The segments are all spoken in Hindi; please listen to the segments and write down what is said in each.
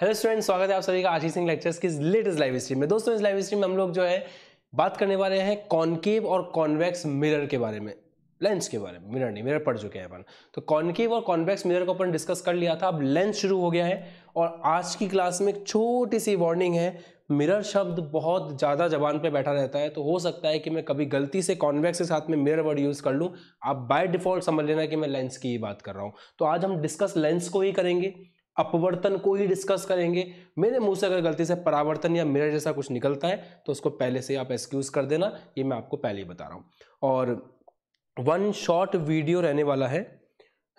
हेलो स्टूडेंट स्वागत है आप सभी का आशीष सिंह लेक्चर्स की लेटेस्ट लाइव स्ट्रीम में दोस्तों इस लाइव स्ट्रीम में हम लोग जो है बात करने वाले हैं कॉनकेव और कॉन्वेक्स मिरर के बारे में लेंस के बारे में मिरर नहीं मिरर पढ़ चुके हैं अपन तो कॉन्केव और कॉन्वेक्स मिरर को अपन डिस्कस कर लिया था अब लेंस शुरू हो गया है और आज की क्लास में एक छोटी सी वार्निंग है मिरर शब्द बहुत ज़्यादा जबान पे बैठा रहता है तो हो सकता है कि मैं कभी गलती से कॉन्वेक्स के साथ में मिरर वर्ड यूज़ कर लूँ आप बाय डिफ़ॉल्ट समझ लेना कि मैं लेंस की ही बात कर रहा हूँ तो आज हम डिस्कस लेंस को ही करेंगे अपवर्तन को ही डिस्कस करेंगे मेरे मुंह से अगर गलती से परावर्तन या मेरा जैसा कुछ निकलता है तो उसको पहले से आप एक्सक्यूज कर देना ये मैं आपको पहले ही बता रहा हूँ और वन शॉट वीडियो रहने वाला है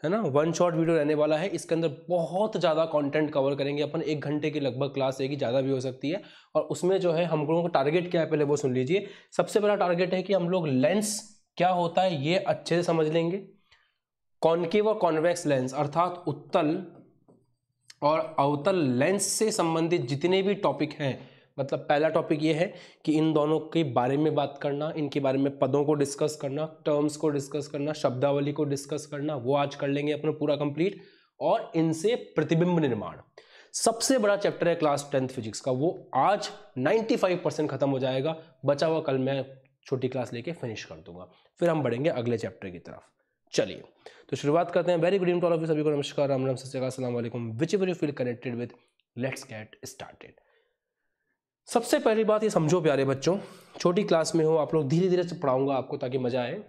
है ना वन शॉट वीडियो रहने वाला है इसके अंदर बहुत ज़्यादा कंटेंट कवर करेंगे अपन एक घंटे की लगभग क्लास ही ज़्यादा भी हो सकती है और उसमें जो है हम लोगों का टारगेट क्या है पहले वो सुन लीजिए सबसे पहला टारगेट है कि हम लोग लेंस क्या होता है ये अच्छे से समझ लेंगे कॉन्केव और कॉन्वेक्स लेंस अर्थात उत्तल और अवतल लेंस से संबंधित जितने भी टॉपिक हैं मतलब पहला टॉपिक ये है कि इन दोनों के बारे में बात करना इनके बारे में पदों को डिस्कस करना टर्म्स को डिस्कस करना शब्दावली को डिस्कस करना वो आज कर लेंगे अपना पूरा कंप्लीट और इनसे प्रतिबिंब निर्माण सबसे बड़ा चैप्टर है क्लास टेंथ फिजिक्स का वो आज 95 परसेंट खत्म हो जाएगा बचा हुआ कल मैं छोटी क्लास लेके फिनिश कर दूंगा फिर हम बढ़ेंगे अगले चैप्टर की तरफ चलिए तो शुरुआत करते हैं वेरी गुड इवनिंग ऑफ सभी को नमस्कार Ram Ram Satyam whichever you feel connected with let's get started सबसे पहली बात ये समझो प्यारे बच्चों छोटी क्लास में हो आप लोग धीरे धीरे से पढ़ाऊंगा आपको ताकि मजा आए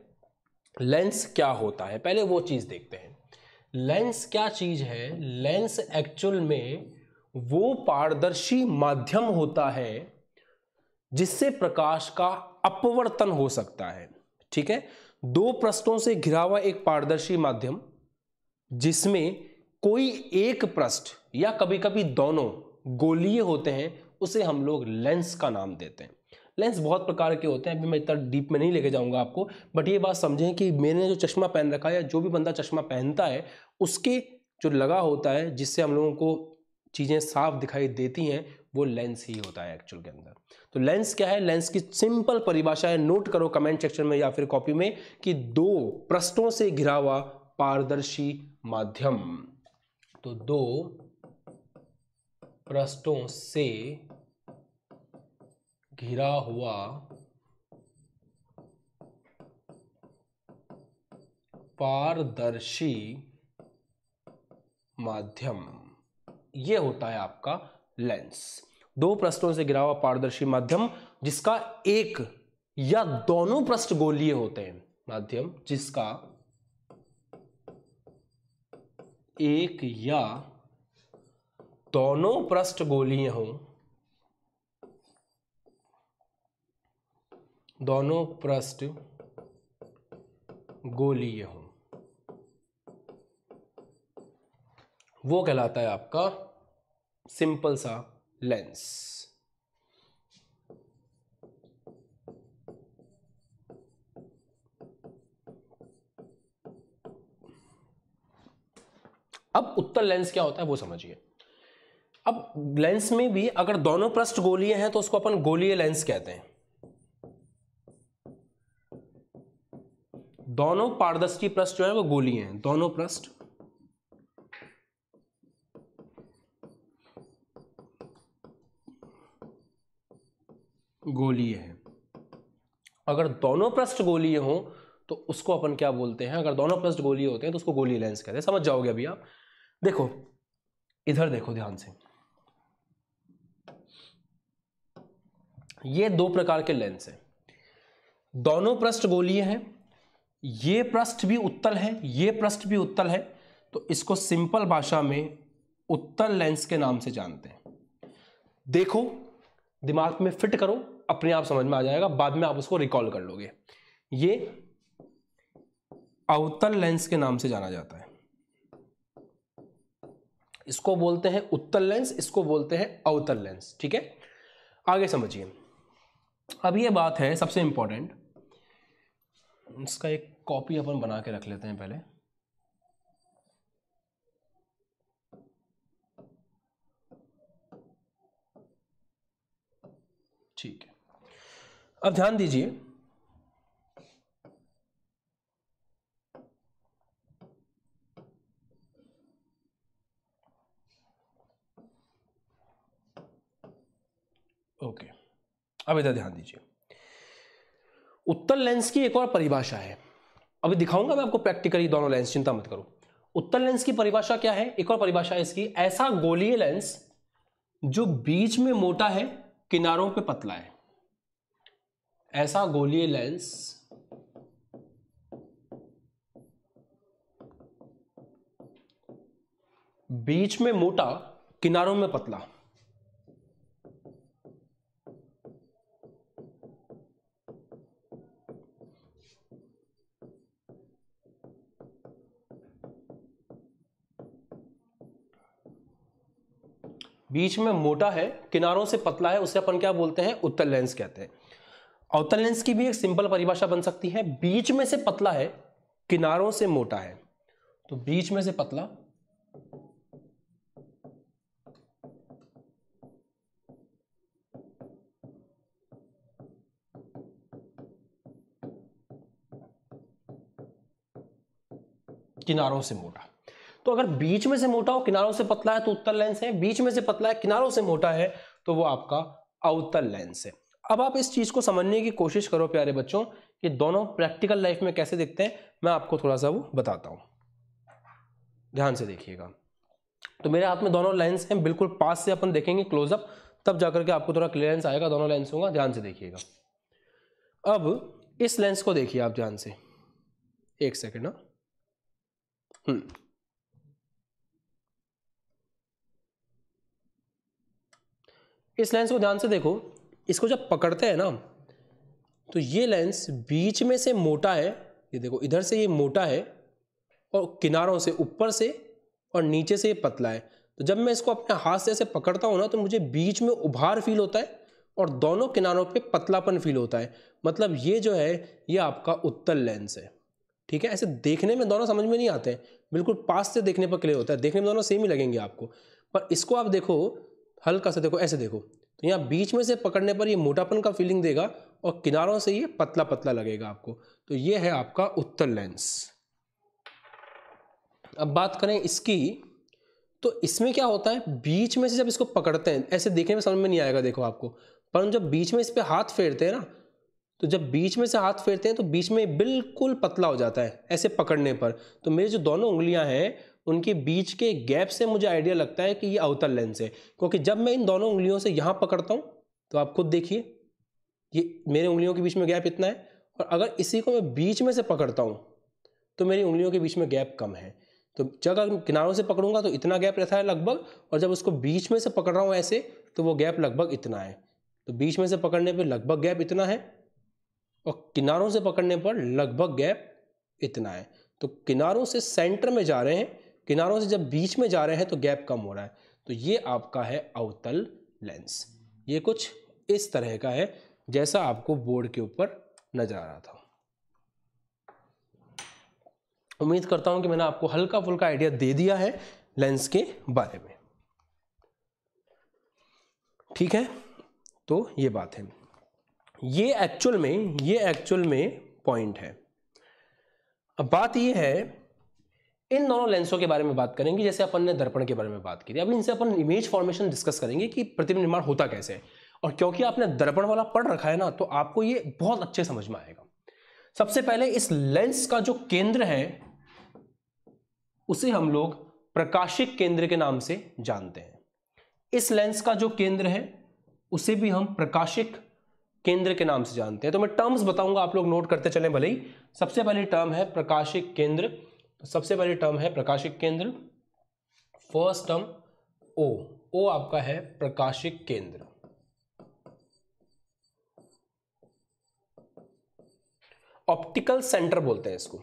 लेंस क्या होता है पहले वो चीज़ देखते हैं लेंस क्या चीज़ है लेंस एक्चुअल में वो पारदर्शी माध्यम होता है जिससे प्रकाश का अपवर्तन हो सकता है ठीक है दो प्रश्नों से घिरा हुआ एक पारदर्शी माध्यम जिसमें कोई एक पृष्ठ या कभी कभी दोनों गोलीय होते हैं उसे हम लोग लेंस का नाम देते हैं लेंस बहुत प्रकार के होते हैं अभी मैं इतना डीप में नहीं लेके जाऊंगा आपको बट ये बात समझें कि मैंने जो चश्मा पहन रखा है या जो भी बंदा चश्मा पहनता है उसके जो लगा होता है जिससे हम लोगों को चीज़ें साफ दिखाई देती हैं वो लेंस ही होता है एक्चुअल के अंदर तो लेंस क्या है लेंस की सिंपल परिभाषा है नोट करो कमेंट सेक्शन में या फिर कॉपी में कि दो प्रश्नों से घिरा हुआ पारदर्शी माध्यम तो दो प्रश्नों से घिरा हुआ पारदर्शी माध्यम यह होता है आपका लेंस दो प्रश्नों से गिरा हुआ पारदर्शी माध्यम जिसका एक या दोनों पृष्ठ गोलीय होते हैं माध्यम जिसका एक या दोनों पृष्ठ गोलीय हो दोनों पृष्ठ गोलीय हो वो कहलाता है आपका सिंपल सा लेंस अब उत्तर लेंस क्या होता है वो समझिए अब लेंस में भी अगर दोनों प्रस्ट गोलीय हैं तो उसको अपन गोलीय लेंस कहते हैं दोनों पारदर्शी प्रश्न जो है वो गोलीय हैं दोनों प्रश्न अगर दोनों पृष्ठ गोलीय हों तो उसको अपन क्या बोलते हैं अगर दोनों पृष्ठ गोलीय होते हैं तो उसको गोली लेंस कहते हैं समझ जाओगे अभी आप देखो इधर देखो ध्यान से ये दो प्रकार के लेंस हैं दोनों पृष्ठ गोलीय हैं ये पृष्ठ भी उत्तल है ये पृष्ठ भी उत्तल है तो इसको सिंपल भाषा में उत्तल लेंस के नाम से जानते हैं देखो दिमाग में फिट करो अपने आप समझ में आ जाएगा बाद में आप उसको रिकॉल कर लोगे ये अवतल लेंस के नाम से जाना जाता है इसको बोलते हैं उत्तल लेंस इसको बोलते हैं अवतल लेंस ठीक है आगे समझिए अब ये बात है सबसे इंपॉर्टेंट इसका एक कॉपी अपन बना के रख लेते हैं पहले ठीक है अब ध्यान दीजिए ओके अब इधर ध्यान दीजिए उत्तर लेंस की एक और परिभाषा है अभी दिखाऊंगा मैं आपको प्रैक्टिकली दोनों लेंस चिंता मत करो उत्तर लेंस की परिभाषा क्या है एक और परिभाषा है इसकी ऐसा गोलीय लेंस जो बीच में मोटा है किनारों पे पतला है ऐसा गोलीय लेंस बीच में मोटा किनारों में पतला बीच में मोटा है किनारों से पतला है उसे अपन क्या बोलते हैं उत्तर लेंस कहते हैं अवतल लेंस की भी एक सिंपल परिभाषा बन सकती है बीच में से पतला है किनारों से मोटा है तो बीच में से पतला किनारों से मोटा तो अगर बीच में से मोटा हो किनारों से पतला है तो उत्तल लेंस है बीच में से पतला है किनारों से मोटा है तो वो आपका अवतल लेंस है अब आप इस चीज़ को समझने की कोशिश करो प्यारे बच्चों कि दोनों प्रैक्टिकल लाइफ में कैसे दिखते हैं मैं आपको थोड़ा सा वो बताता हूँ ध्यान से देखिएगा तो मेरे हाथ में दोनों लेंस हैं बिल्कुल पास से अपन देखेंगे क्लोजअप तब जाकर के आपको थोड़ा क्लियरेंस आएगा दोनों लेंस होगा ध्यान से देखिएगा अब इस लेंस को देखिए आप ध्यान से एक सेकेंड ना हाँ। हम्म। इस लेंस को ध्यान से देखो इसको जब पकड़ते हैं ना तो ये लेंस बीच में से मोटा है ये देखो इधर से ये मोटा है और किनारों से ऊपर से और नीचे से ये पतला है तो जब मैं इसको अपने हाथ से ऐसे पकड़ता हूँ ना तो मुझे बीच में उभार फील होता है और दोनों किनारों पे पतलापन फील होता है मतलब ये जो है ये आपका उत्तल लेंस है ठीक है ऐसे देखने में दोनों समझ में नहीं आते हैं बिल्कुल पास से देखने पर क्लियर होता है देखने में दोनों सेम ही लगेंगे आपको पर इसको आप देखो हल्का सा देखो ऐसे देखो तो यहाँ बीच में से पकड़ने पर ये मोटापन का फीलिंग देगा और किनारों से ये पतला पतला लगेगा आपको तो ये है आपका उत्तर लेंस अब बात करें इसकी तो इसमें क्या होता है बीच में से जब इसको पकड़ते हैं ऐसे देखने में समझ में नहीं आएगा देखो आपको पर जब बीच में इस पर हाथ फेरते हैं ना तो जब बीच में से हाथ फेरते हैं तो बीच में बिल्कुल पतला हो जाता है ऐसे पकड़ने पर तो मेरी जो दोनों उंगलियां हैं उनके बीच के गैप से मुझे आइडिया लगता है कि ये अवतल लेंस है क्योंकि जब मैं इन दोनों उंगलियों से यहाँ पकड़ता हूँ तो आप खुद देखिए ये मेरे उंगलियों के बीच में गैप इतना है और अगर इसी को मैं बीच में से पकड़ता हूँ तो मेरी उंगलियों के बीच में गैप कम है तो जब अगर किनारों से पकड़ूंगा तो इतना गैप रहता है लगभग और जब उसको बीच में से पकड़ रहा हूँ ऐसे तो वो गैप लगभग इतना है तो बीच में से पकड़ने पर लगभग गैप इतना है और किनारों से पकड़ने पर लगभग गैप इतना है तो किनारों से सेंटर में जा रहे हैं किनारों से जब बीच में जा रहे हैं तो गैप कम हो रहा है तो ये आपका है अवतल लेंस ये कुछ इस तरह का है जैसा आपको बोर्ड के ऊपर नजर आ रहा था उम्मीद करता हूं कि मैंने आपको हल्का फुल्का आइडिया दे दिया है लेंस के बारे में ठीक है तो ये बात है ये एक्चुअल में ये एक्चुअल में पॉइंट है अब बात ये है इन दोनों लेंसों के बारे में बात करेंगे जैसे अपन ने दर्पण के बारे में बात की थी अभी इनसे अपन इमेज फॉर्मेशन डिस्कस करेंगे कि प्रतिबिंब निर्माण होता कैसे है और क्योंकि आपने दर्पण वाला पढ़ रखा है ना तो आपको ये बहुत अच्छे समझ में आएगा सबसे पहले इस लेंस का जो केंद्र है उसे हम लोग प्रकाशिक केंद्र के नाम से जानते हैं इस लेंस का जो केंद्र है उसे भी हम प्रकाशिक केंद्र के नाम से जानते हैं तो मैं टर्म्स बताऊंगा आप लोग नोट करते चले भले ही सबसे पहली टर्म है प्रकाशिक केंद्र सबसे पहले टर्म है प्रकाशिक केंद्र फर्स्ट टर्म ओ ओ आपका है प्रकाशिक केंद्र ऑप्टिकल सेंटर बोलते हैं इसको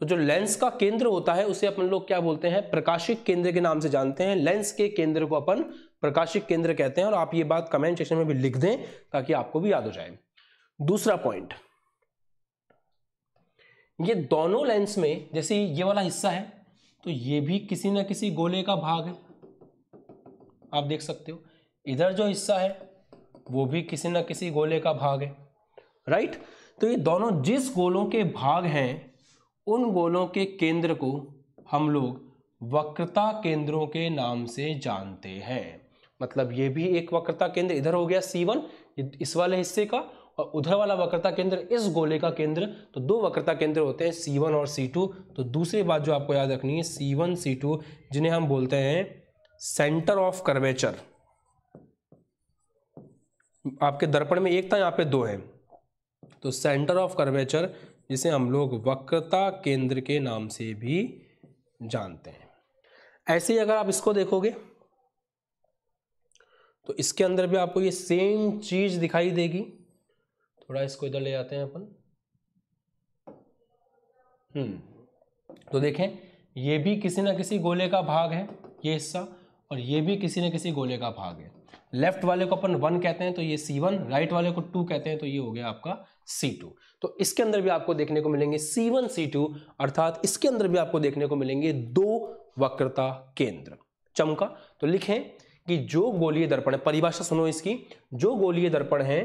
तो जो लेंस का केंद्र होता है उसे अपन लोग क्या बोलते हैं प्रकाशिक केंद्र के नाम से जानते हैं लेंस के केंद्र को अपन प्रकाशिक केंद्र कहते हैं और आप ये बात कमेंट सेक्शन में भी लिख दें ताकि आपको भी याद हो जाए दूसरा पॉइंट ये दोनों लेंस में जैसे ये वाला हिस्सा है तो ये भी किसी ना किसी गोले का भाग है आप देख सकते हो इधर जो हिस्सा है वो भी किसी ना किसी गोले का भाग है राइट तो ये दोनों जिस गोलों के भाग हैं उन गोलों के केंद्र को हम लोग वक्रता केंद्रों के नाम से जानते हैं मतलब ये भी एक वक्रता केंद्र इधर हो गया सी वन इस वाले हिस्से का और उधर वाला वक्रता केंद्र इस गोले का केंद्र तो दो वक्रता केंद्र होते हैं सी वन और सी टू तो दूसरी बात जो आपको याद रखनी है सी वन सी टू जिन्हें हम बोलते हैं सेंटर ऑफ कर्वेचर आपके दर्पण में एक था यहाँ पे दो है तो सेंटर ऑफ कर्वेचर जिसे हम लोग वक्रता केंद्र के नाम से भी जानते हैं ऐसे ही अगर आप इसको देखोगे तो इसके अंदर भी आपको ये सेम चीज दिखाई देगी थोड़ा इसको इधर ले आते हैं अपन हम्म तो देखें ये भी किसी ना किसी गोले का भाग है ये हिस्सा और ये भी किसी ना किसी गोले का भाग है लेफ्ट वाले को अपन वन कहते हैं तो ये सी वन राइट वाले को टू कहते हैं तो ये हो गया आपका सी टू तो इसके अंदर भी आपको देखने को मिलेंगे सी वन सी टू अर्थात इसके अंदर भी आपको देखने को मिलेंगे दो वक्रता केंद्र चमका तो लिखें कि जो गोलीय दर्पण है परिभाषा सुनो इसकी जो गोलीय दर्पण है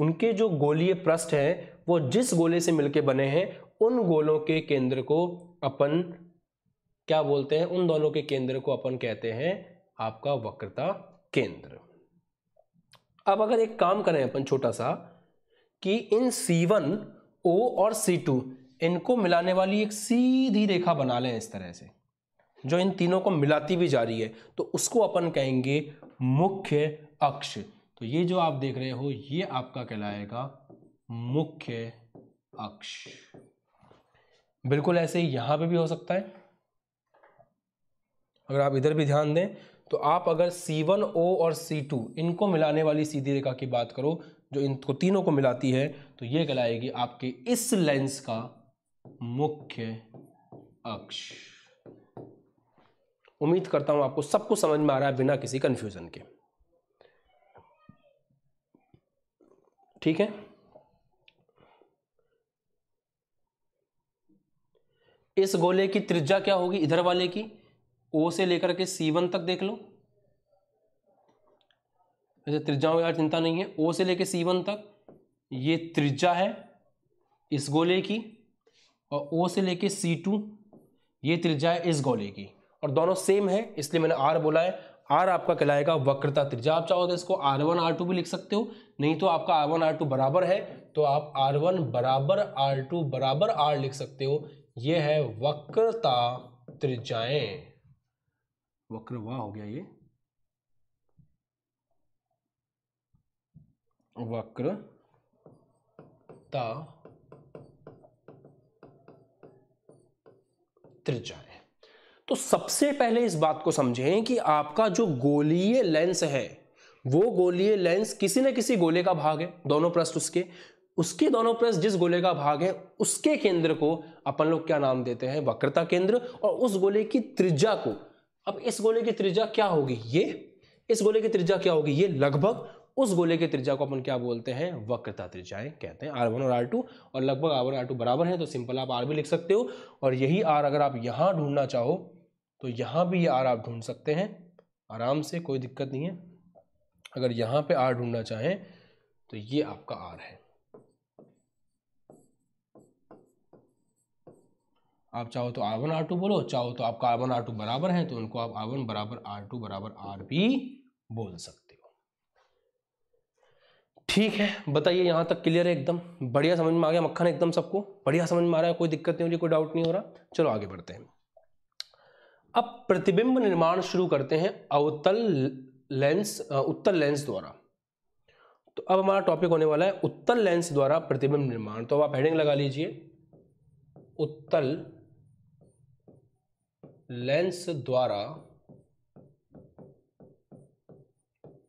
उनके जो गोलीय पृष्ठ है वो जिस गोले से मिलकर बने हैं उन गोलों के केंद्र को अपन क्या बोलते हैं उन दोनों के केंद्र को अपन कहते हैं आपका वक्रता केंद्र अब अगर एक काम करें अपन छोटा सा कि इन C1 O और C2 इनको मिलाने वाली एक सीधी रेखा बना लें इस तरह से जो इन तीनों को मिलाती भी जा रही है तो उसको अपन कहेंगे मुख्य अक्ष तो ये जो आप देख रहे हो ये आपका कहलाएगा मुख्य अक्ष बिल्कुल ऐसे ही यहां पे भी हो सकता है अगर आप इधर भी ध्यान दें तो आप अगर C1O और C2 इनको मिलाने वाली सीधी रेखा की बात करो जो इनको तीनों को मिलाती है तो ये कहलाएगी आपके इस लेंस का मुख्य अक्ष उम्मीद करता हूं आपको सब कुछ समझ में आ रहा है बिना किसी कन्फ्यूज़न के ठीक है इस गोले की त्रिज्या क्या होगी इधर वाले की ओ से लेकर के सी वन तक देख लो ऐसे त्रिज्याओं यार चिंता नहीं है ओ से लेकर सी वन तक ये त्रिज्या है इस गोले की और ओ से लेकर सी टू ये त्रिज्या है इस गोले की और दोनों सेम है इसलिए मैंने आर बोला है आर आपका कहलाएगा वक्रता त्रिज्या आप चाहो तो इसको आर वन आर टू भी लिख सकते हो नहीं तो आपका आर वन आर टू बराबर है तो आप आर वन बराबर आर टू बराबर आर लिख सकते हो ये है वक्रता त्रिज्याएं वक्र वाह हो गया ये वक्रता त्रिज्याएं तो सबसे पहले इस बात को समझें कि आपका जो गोलीय लेंस है वो गोलीय लेंस किसी न किसी गोले का भाग है दोनों प्रश्न उसके उसके दोनों प्रश्न जिस गोले का भाग है उसके केंद्र को अपन लोग क्या नाम देते हैं वक्रता केंद्र और उस गोले की त्रिज्या को अब इस गोले की त्रिज्या क्या होगी ये इस गोले की त्रिज्या क्या होगी ये लगभग उस गोले की त्रिज्या को अपन क्या बोलते हैं वक्रता त्रिज्याएं कहते हैं आर वन और आर टू और लगभग आर वन आर टू बराबर है तो सिंपल आप आर भी लिख सकते हो और यही आर अगर आप यहाँ ढूंढना चाहो तो यहाँ भी ये आर आप ढूंढ सकते हैं आराम से कोई दिक्कत नहीं है अगर यहाँ पे आर ढूंढना चाहें तो ये आपका आर है आप चाहो तो आर वन आर टू बोलो चाहो तो आपका आर वन आर टू बराबर है तो उनको आप आर वन बराबर आर टू बराबर आर भी बोल सकते हो ठीक है बताइए यहाँ तक क्लियर है एकदम बढ़िया समझ में आ गया मक्खन एकदम सबको बढ़िया समझ में आ रहा है कोई दिक्कत नहीं हो रही कोई डाउट नहीं हो रहा चलो आगे बढ़ते हैं अब प्रतिबिंब निर्माण शुरू करते हैं अवतल लेंस उत्तर लेंस द्वारा तो अब हमारा टॉपिक होने वाला है उत्तर लेंस द्वारा प्रतिबिंब निर्माण तो अब आप हेडिंग लगा लीजिए उत्तल लेंस द्वारा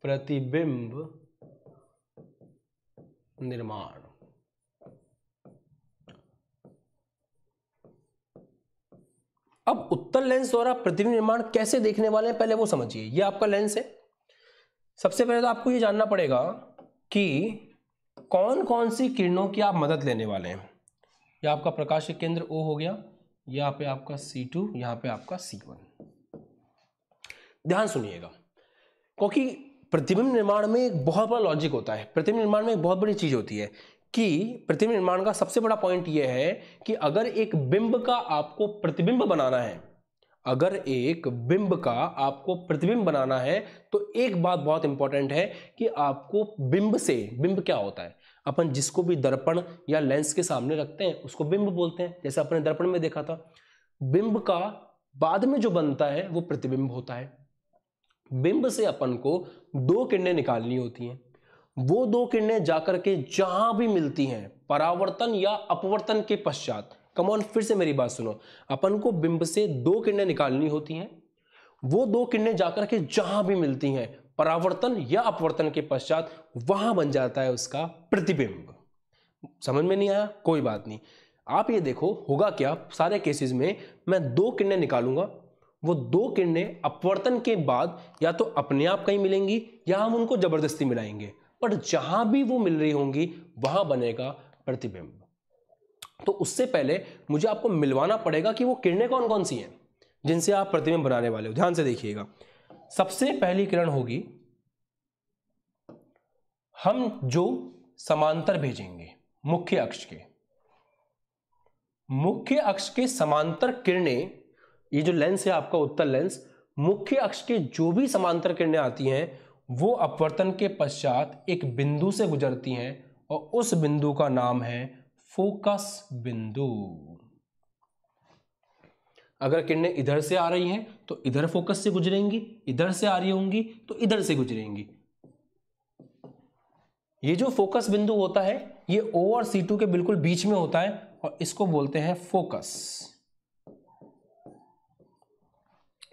प्रतिबिंब निर्माण अब उत्तर लेंस द्वारा पृथ्वी निर्माण कैसे देखने वाले हैं पहले वो समझिए ये आपका लेंस है सबसे पहले तो आपको ये जानना पड़ेगा कि कौन कौन सी किरणों की आप मदद लेने वाले हैं यह आपका प्रकाश केंद्र ओ हो गया यहाँ पे आपका सी टू यहाँ पे आपका सी वन ध्यान सुनिएगा क्योंकि प्रतिबिंब निर्माण में एक बहुत बड़ा लॉजिक होता है प्रतिबिंब निर्माण में एक बहुत बड़ी चीज़ होती है कि प्रतिबिंब निर्माण का सबसे बड़ा पॉइंट यह है कि अगर एक बिंब का आपको प्रतिबिंब बनाना है अगर एक बिंब का आपको प्रतिबिंब बनाना है तो एक बात बहुत इंपॉर्टेंट है कि आपको बिंब से बिंब क्या होता है अपन जिसको भी दर्पण या लेंस के सामने रखते हैं उसको बिंब बोलते हैं जैसे अपने दर्पण में देखा था बिंब का बाद में जो बनता है वो प्रतिबिंब होता है बिंब से अपन को दो किरणें निकालनी होती हैं वो दो किरणें जाकर के जहां भी मिलती हैं परावर्तन या अपवर्तन के पश्चात कमॉन फिर से मेरी बात सुनो अपन को बिंब से दो किरणें निकालनी होती हैं वो दो किरणें जाकर के जहां भी मिलती हैं परावर्तन या अपवर्तन के पश्चात वहां बन जाता है उसका प्रतिबिंब समझ में नहीं आया कोई बात नहीं आप ये देखो होगा क्या सारे केसेस में मैं दो किरणें निकालूंगा वो दो किरणें अपवर्तन के बाद या तो अपने आप कहीं मिलेंगी या हम उनको जबरदस्ती मिलाएंगे पर जहां भी वो मिल रही होंगी वहां बनेगा प्रतिबिंब तो उससे पहले मुझे आपको मिलवाना पड़ेगा कि वो किरणें कौन कौन सी हैं जिनसे आप प्रतिबिंब बनाने वाले हो ध्यान से देखिएगा सबसे पहली किरण होगी हम जो समांतर भेजेंगे मुख्य अक्ष के मुख्य अक्ष के समांतर किरणें ये जो लेंस है आपका उत्तर लेंस मुख्य अक्ष के जो भी समांतर किरणें आती हैं वो अपवर्तन के पश्चात एक बिंदु से गुजरती हैं और उस बिंदु का नाम है फोकस बिंदु अगर किरणें इधर से आ रही हैं तो इधर फोकस से गुजरेंगी इधर से आ रही होंगी तो इधर से गुजरेंगी ये जो फोकस बिंदु होता है ये ओ और सी टू के बिल्कुल बीच में होता है और इसको बोलते हैं फोकस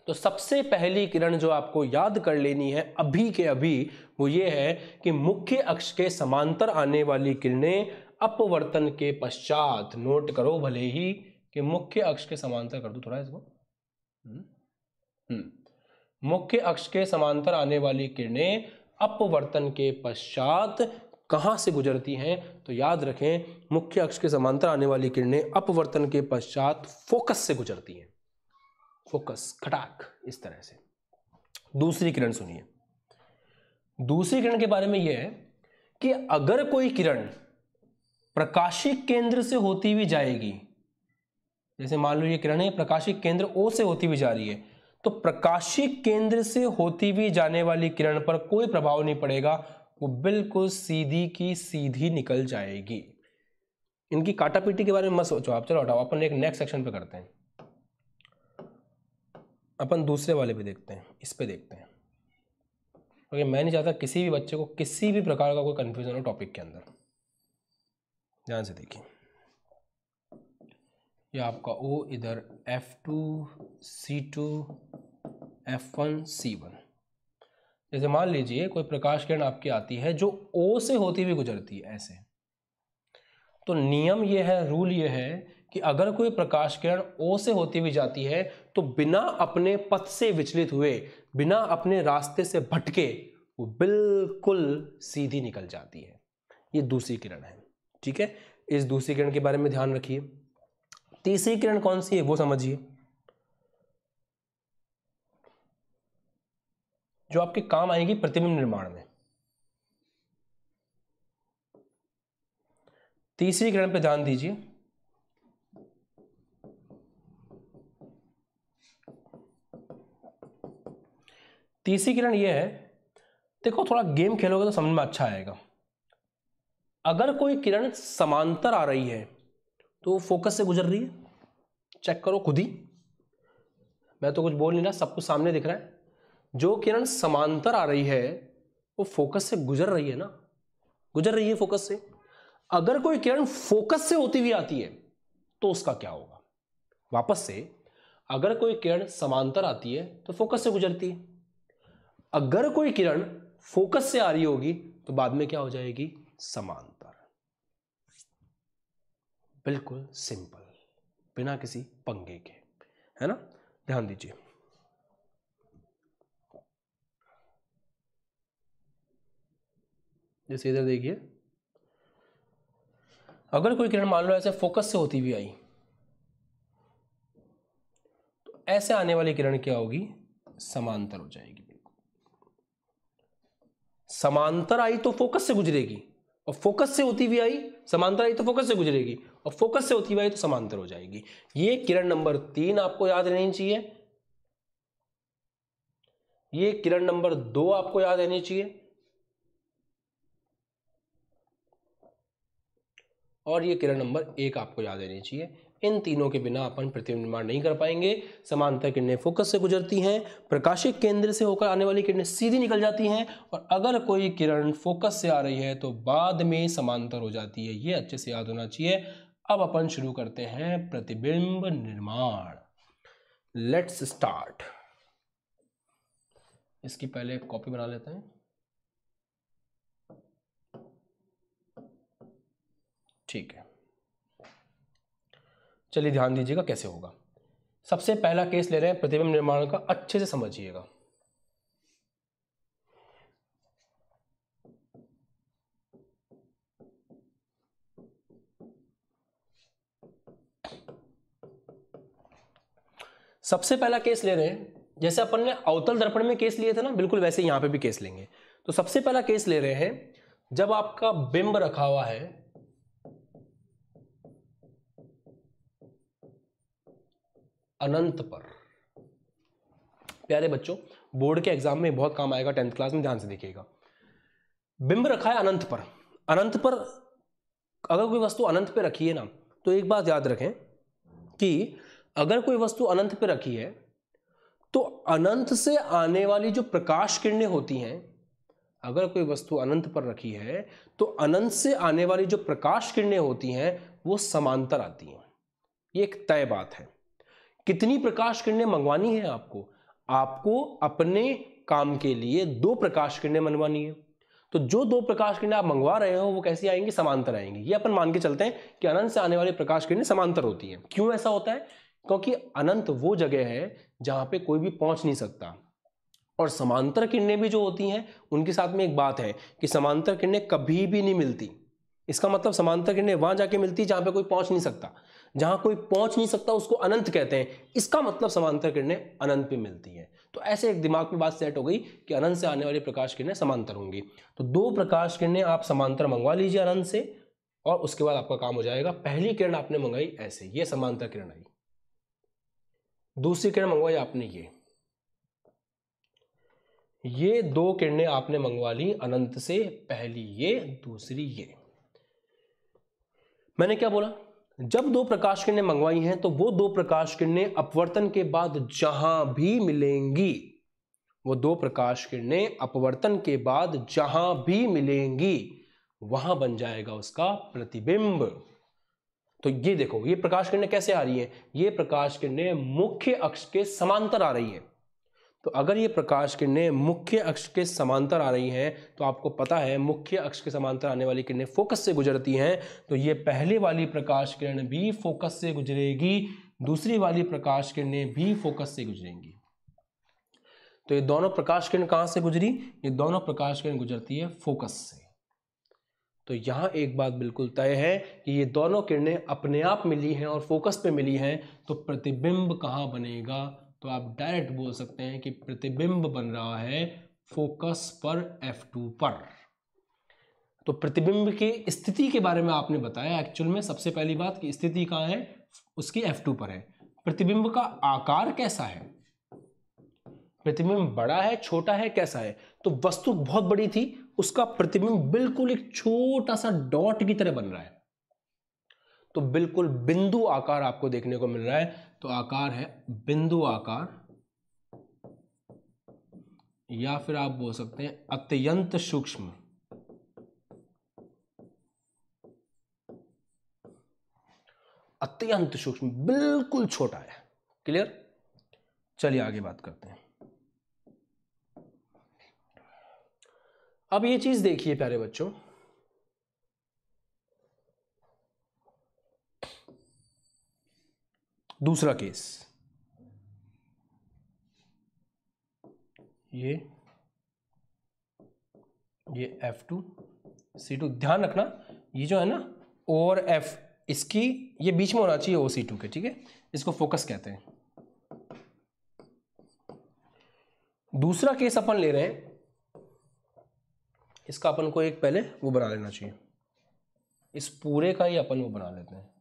तो सबसे पहली किरण जो आपको याद कर लेनी है अभी के अभी वो ये है कि मुख्य अक्ष के समांतर आने वाली किरणें अपवर्तन के पश्चात नोट करो भले ही कि मुख्य अक्ष के समांतर कर दो थोड़ा इसको हम्म, हम्म। मुख्य अक्ष के समांतर आने वाली किरणें अपवर्तन के पश्चात कहाँ से गुजरती हैं तो याद रखें मुख्य अक्ष के समांतर आने वाली किरणें अपवर्तन के पश्चात फोकस से गुजरती हैं फोकस खटाक इस तरह से दूसरी किरण सुनिए दूसरी किरण के बारे में यह है कि अगर कोई किरण प्रकाशिक केंद्र से होती हुई जाएगी जैसे मान लो ये किरण है प्रकाशिक केंद्र ओ से होती हुई जा रही है तो प्रकाशिक केंद्र से होती हुई जाने वाली किरण पर कोई प्रभाव नहीं पड़ेगा वो बिल्कुल सीधी की सीधी निकल जाएगी इनकी काटापीटी के बारे में मत सोचो आप चलो हटाओ अपन एक नेक्स्ट सेक्शन पे करते हैं अपन दूसरे वाले पे देखते हैं इस पर देखते हैं ओके मैं नहीं चाहता किसी भी बच्चे को किसी भी प्रकार का कोई कन्फ्यूज़न हो टॉपिक के अंदर ध्यान से देखिए ये आपका ओ इधर F two C two F one C one जैसे मान लीजिए कोई प्रकाश किरण आपकी आती है जो ओ से होती हुई गुजरती है ऐसे तो नियम ये है रूल ये है कि अगर कोई प्रकाश किरण ओ से होती हुई जाती है तो बिना अपने पथ से विचलित हुए बिना अपने रास्ते से भटके वो बिल्कुल सीधी निकल जाती है ये दूसरी किरण है ठीक है इस दूसरी किरण के बारे में ध्यान रखिए तीसरी किरण कौन सी है वो समझिए जो आपके काम आएगी प्रतिबिंब निर्माण में तीसरी किरण पर ध्यान दीजिए तीसरी किरण ये है देखो थोड़ा गेम खेलोगे तो समझ में अच्छा आएगा अगर कोई किरण समांतर आ रही है तो फोकस से गुजर रही है चेक करो खुद ही मैं तो कुछ बोल नहीं रहा सब कुछ सामने दिख रहा है जो किरण समांतर आ रही है वो फोकस से गुजर रही है ना गुजर रही है फोकस से अगर कोई किरण फोकस से होती हुई आती है तो उसका क्या होगा वापस से अगर कोई किरण समांतर आती है तो फोकस से गुजरती है अगर कोई किरण फोकस से आ रही होगी तो बाद में क्या हो जाएगी समांतर बिल्कुल सिंपल बिना किसी पंगे के है ना ध्यान दीजिए जैसे इधर देखिए अगर कोई किरण मान लो ऐसे फोकस से होती हुई आई तो ऐसे आने वाली किरण क्या होगी समांतर हो जाएगी समांतर आई तो फोकस से गुजरेगी और फोकस से होती हुई आई समांतर आई तो फोकस से गुजरेगी और फोकस से होती हुई आई तो समांतर हो जाएगी ये किरण नंबर तीन आपको याद रहनी चाहिए ये किरण नंबर दो आपको याद रहनी चाहिए और ये किरण नंबर एक आपको याद रहनी चाहिए इन तीनों के बिना अपन प्रतिबिंब निर्माण नहीं कर पाएंगे समांतर किरणें फोकस से गुजरती हैं प्रकाशिक केंद्र से होकर आने वाली किरणें सीधी निकल जाती हैं और अगर कोई किरण फोकस से आ रही है तो बाद में समांतर हो जाती है ये अच्छे से याद होना चाहिए अब अपन शुरू करते हैं प्रतिबिंब निर्माण लेट्स स्टार्ट इसकी पहले कॉपी बना लेते हैं ठीक है चलिए ध्यान दीजिएगा कैसे होगा सबसे पहला केस ले रहे हैं प्रतिबिंब निर्माण का अच्छे से समझिएगा सबसे पहला केस ले रहे हैं जैसे अपन ने अवतल दर्पण में केस लिए थे ना बिल्कुल वैसे यहां पे भी केस लेंगे तो सबसे पहला केस ले रहे हैं जब आपका बिंब रखा हुआ है अनंत पर प्यारे बच्चों बोर्ड के एग्जाम में बहुत काम आएगा टेंथ क्लास में ध्यान से देखिएगा बिंब रखा है अनंत पर अनंत पर अगर कोई वस्तु अनंत पर रखी है ना तो एक बात याद रखें कि अगर कोई वस्तु अनंत पर रखी है तो अनंत से आने वाली जो प्रकाश किरणें होती हैं अगर कोई वस्तु अनंत पर रखी है तो अनंत से आने वाली जो प्रकाश किरणें होती हैं वो समांतर आती हैं ये एक तय बात है कितनी प्रकाश किरणें मंगवानी है आपको आपको अपने काम के लिए दो प्रकाश किरणें मंगवानी है तो जो दो प्रकाश किरणें आप मंगवा रहे हो वो कैसी आएंगी समांतर आएंगी ये अपन मान के चलते हैं कि अनंत से आने वाली प्रकाश किरणें समांतर होती हैं क्यों ऐसा होता है क्योंकि अनंत वो जगह है जहां पे कोई भी पहुंच नहीं सकता और समांतर किरणें भी जो होती हैं उनके साथ में एक बात है कि समांतर किरणें कभी भी नहीं मिलती इसका मतलब समांतर किरणें वहां जाके मिलती जहां पे कोई पहुंच नहीं सकता जहां कोई पहुंच नहीं सकता उसको अनंत कहते हैं इसका मतलब समांतर किरणें अनंत पे मिलती हैं तो ऐसे एक दिमाग में बात सेट हो गई कि अनंत से आने वाली प्रकाश किरणें समांतर होंगी तो दो प्रकाश किरणें आप समांतर मंगवा लीजिए अनंत से और उसके बाद आपका काम हो जाएगा पहली किरण आपने मंगाई ऐसे ये समांतर किरण आई दूसरी किरण मंगवाई आपने ये ये दो किरणें आपने मंगवा ली अनंत से पहली ये दूसरी ये मैंने क्या बोला जब दो प्रकाश किरणें मंगवाई हैं तो वो दो प्रकाश किरणें अपवर्तन के बाद जहां भी मिलेंगी वो दो प्रकाश किरणें अपवर्तन के बाद जहां भी मिलेंगी वहां बन जाएगा उसका प्रतिबिंब तो ये देखो ये प्रकाश किरणें कैसे आ रही हैं ये प्रकाश किरणें मुख्य अक्ष के समांतर आ रही हैं तो अगर ये प्रकाश किरणें मुख्य अक्ष के समांतर आ रही हैं तो आपको पता है मुख्य अक्ष के समांतर आने वाली किरणें फोकस से गुजरती हैं तो ये पहले वाली प्रकाश किरण भी फोकस से गुजरेगी दूसरी वाली प्रकाश किरणें भी फोकस से गुजरेंगी तो ये दोनों प्रकाश किरण कहाँ से गुजरी ये दोनों प्रकाश किरण गुजरती है फोकस से तो यहाँ एक बात बिल्कुल तय है कि ये दोनों किरणें अपने आप मिली हैं और फोकस पे मिली हैं तो प्रतिबिंब कहाँ बनेगा तो आप डायरेक्ट बोल सकते हैं कि प्रतिबिंब बन रहा है फोकस पर टू पर तो प्रतिबिंब की स्थिति के बारे में आपने बताया एक्चुअल में सबसे पहली बात कि स्थिति कहाँ है उसकी टू पर है प्रतिबिंब का आकार कैसा है प्रतिबिंब बड़ा है छोटा है कैसा है तो वस्तु बहुत बड़ी थी उसका प्रतिबिंब बिल्कुल एक छोटा सा डॉट की तरह बन रहा है तो बिल्कुल बिंदु आकार आपको देखने को मिल रहा है तो आकार है बिंदु आकार या फिर आप बोल सकते हैं अत्यंत सूक्ष्म अत्यंत सूक्ष्म बिल्कुल छोटा है क्लियर चलिए आगे बात करते हैं अब ये चीज देखिए प्यारे बच्चों दूसरा केस ये ये एफ टू सी टू ध्यान रखना ये जो है ना ओ और एफ इसकी ये बीच में होना चाहिए ओ सी टू के ठीक है इसको फोकस कहते हैं दूसरा केस अपन ले रहे हैं इसका अपन को एक पहले वो बना लेना चाहिए इस पूरे का ही अपन वो बना लेते हैं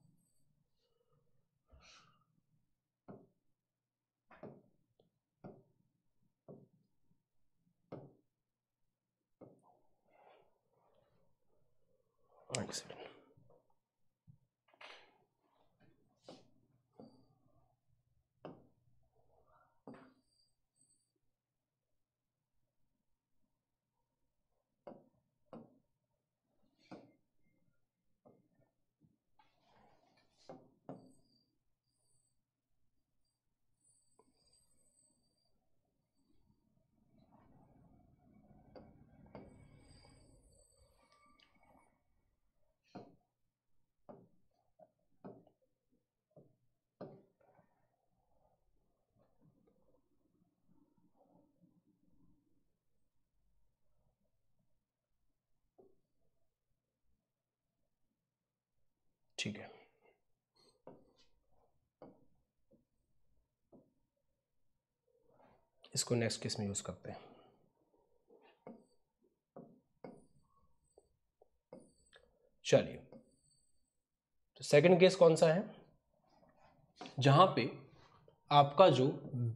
Thanks. ठीक है इसको नेक्स्ट केस में यूज़ करते हैं चलिए तो सेकंड केस कौन सा है जहां पे आपका जो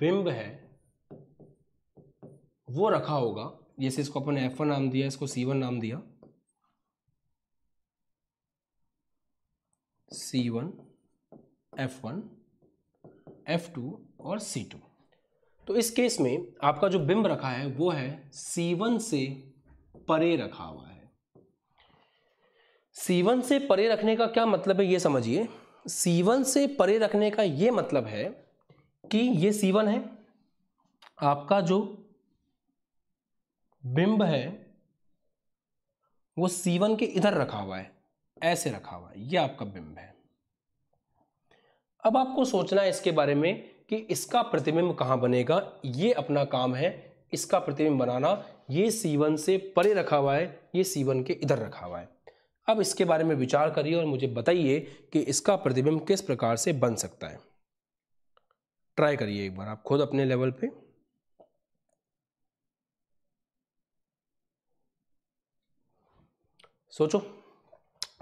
बिंब है वो रखा होगा जैसे इसको अपन एफ वन नाम दिया इसको सी वन नाम दिया C1, F1, F one F two और सी टू तो इस केस में आपका जो बिंब रखा है वो है C1 से परे रखा हुआ है C1 से परे रखने का क्या मतलब है ये समझिए C1 से परे रखने का ये मतलब है कि ये C1 है आपका जो बिंब है वो C1 के इधर रखा हुआ है ऐसे रखा हुआ है ये आपका बिंब है अब आपको सोचना है इसके बारे में कि इसका प्रतिबिंब कहाँ बनेगा ये अपना काम है इसका प्रतिबिंब बनाना ये सीवन से परे रखा हुआ है ये सीवन के इधर रखा हुआ है अब इसके बारे में विचार करिए और मुझे बताइए कि इसका प्रतिबिंब किस प्रकार से बन सकता है ट्राई करिए एक बार आप खुद अपने लेवल पे सोचो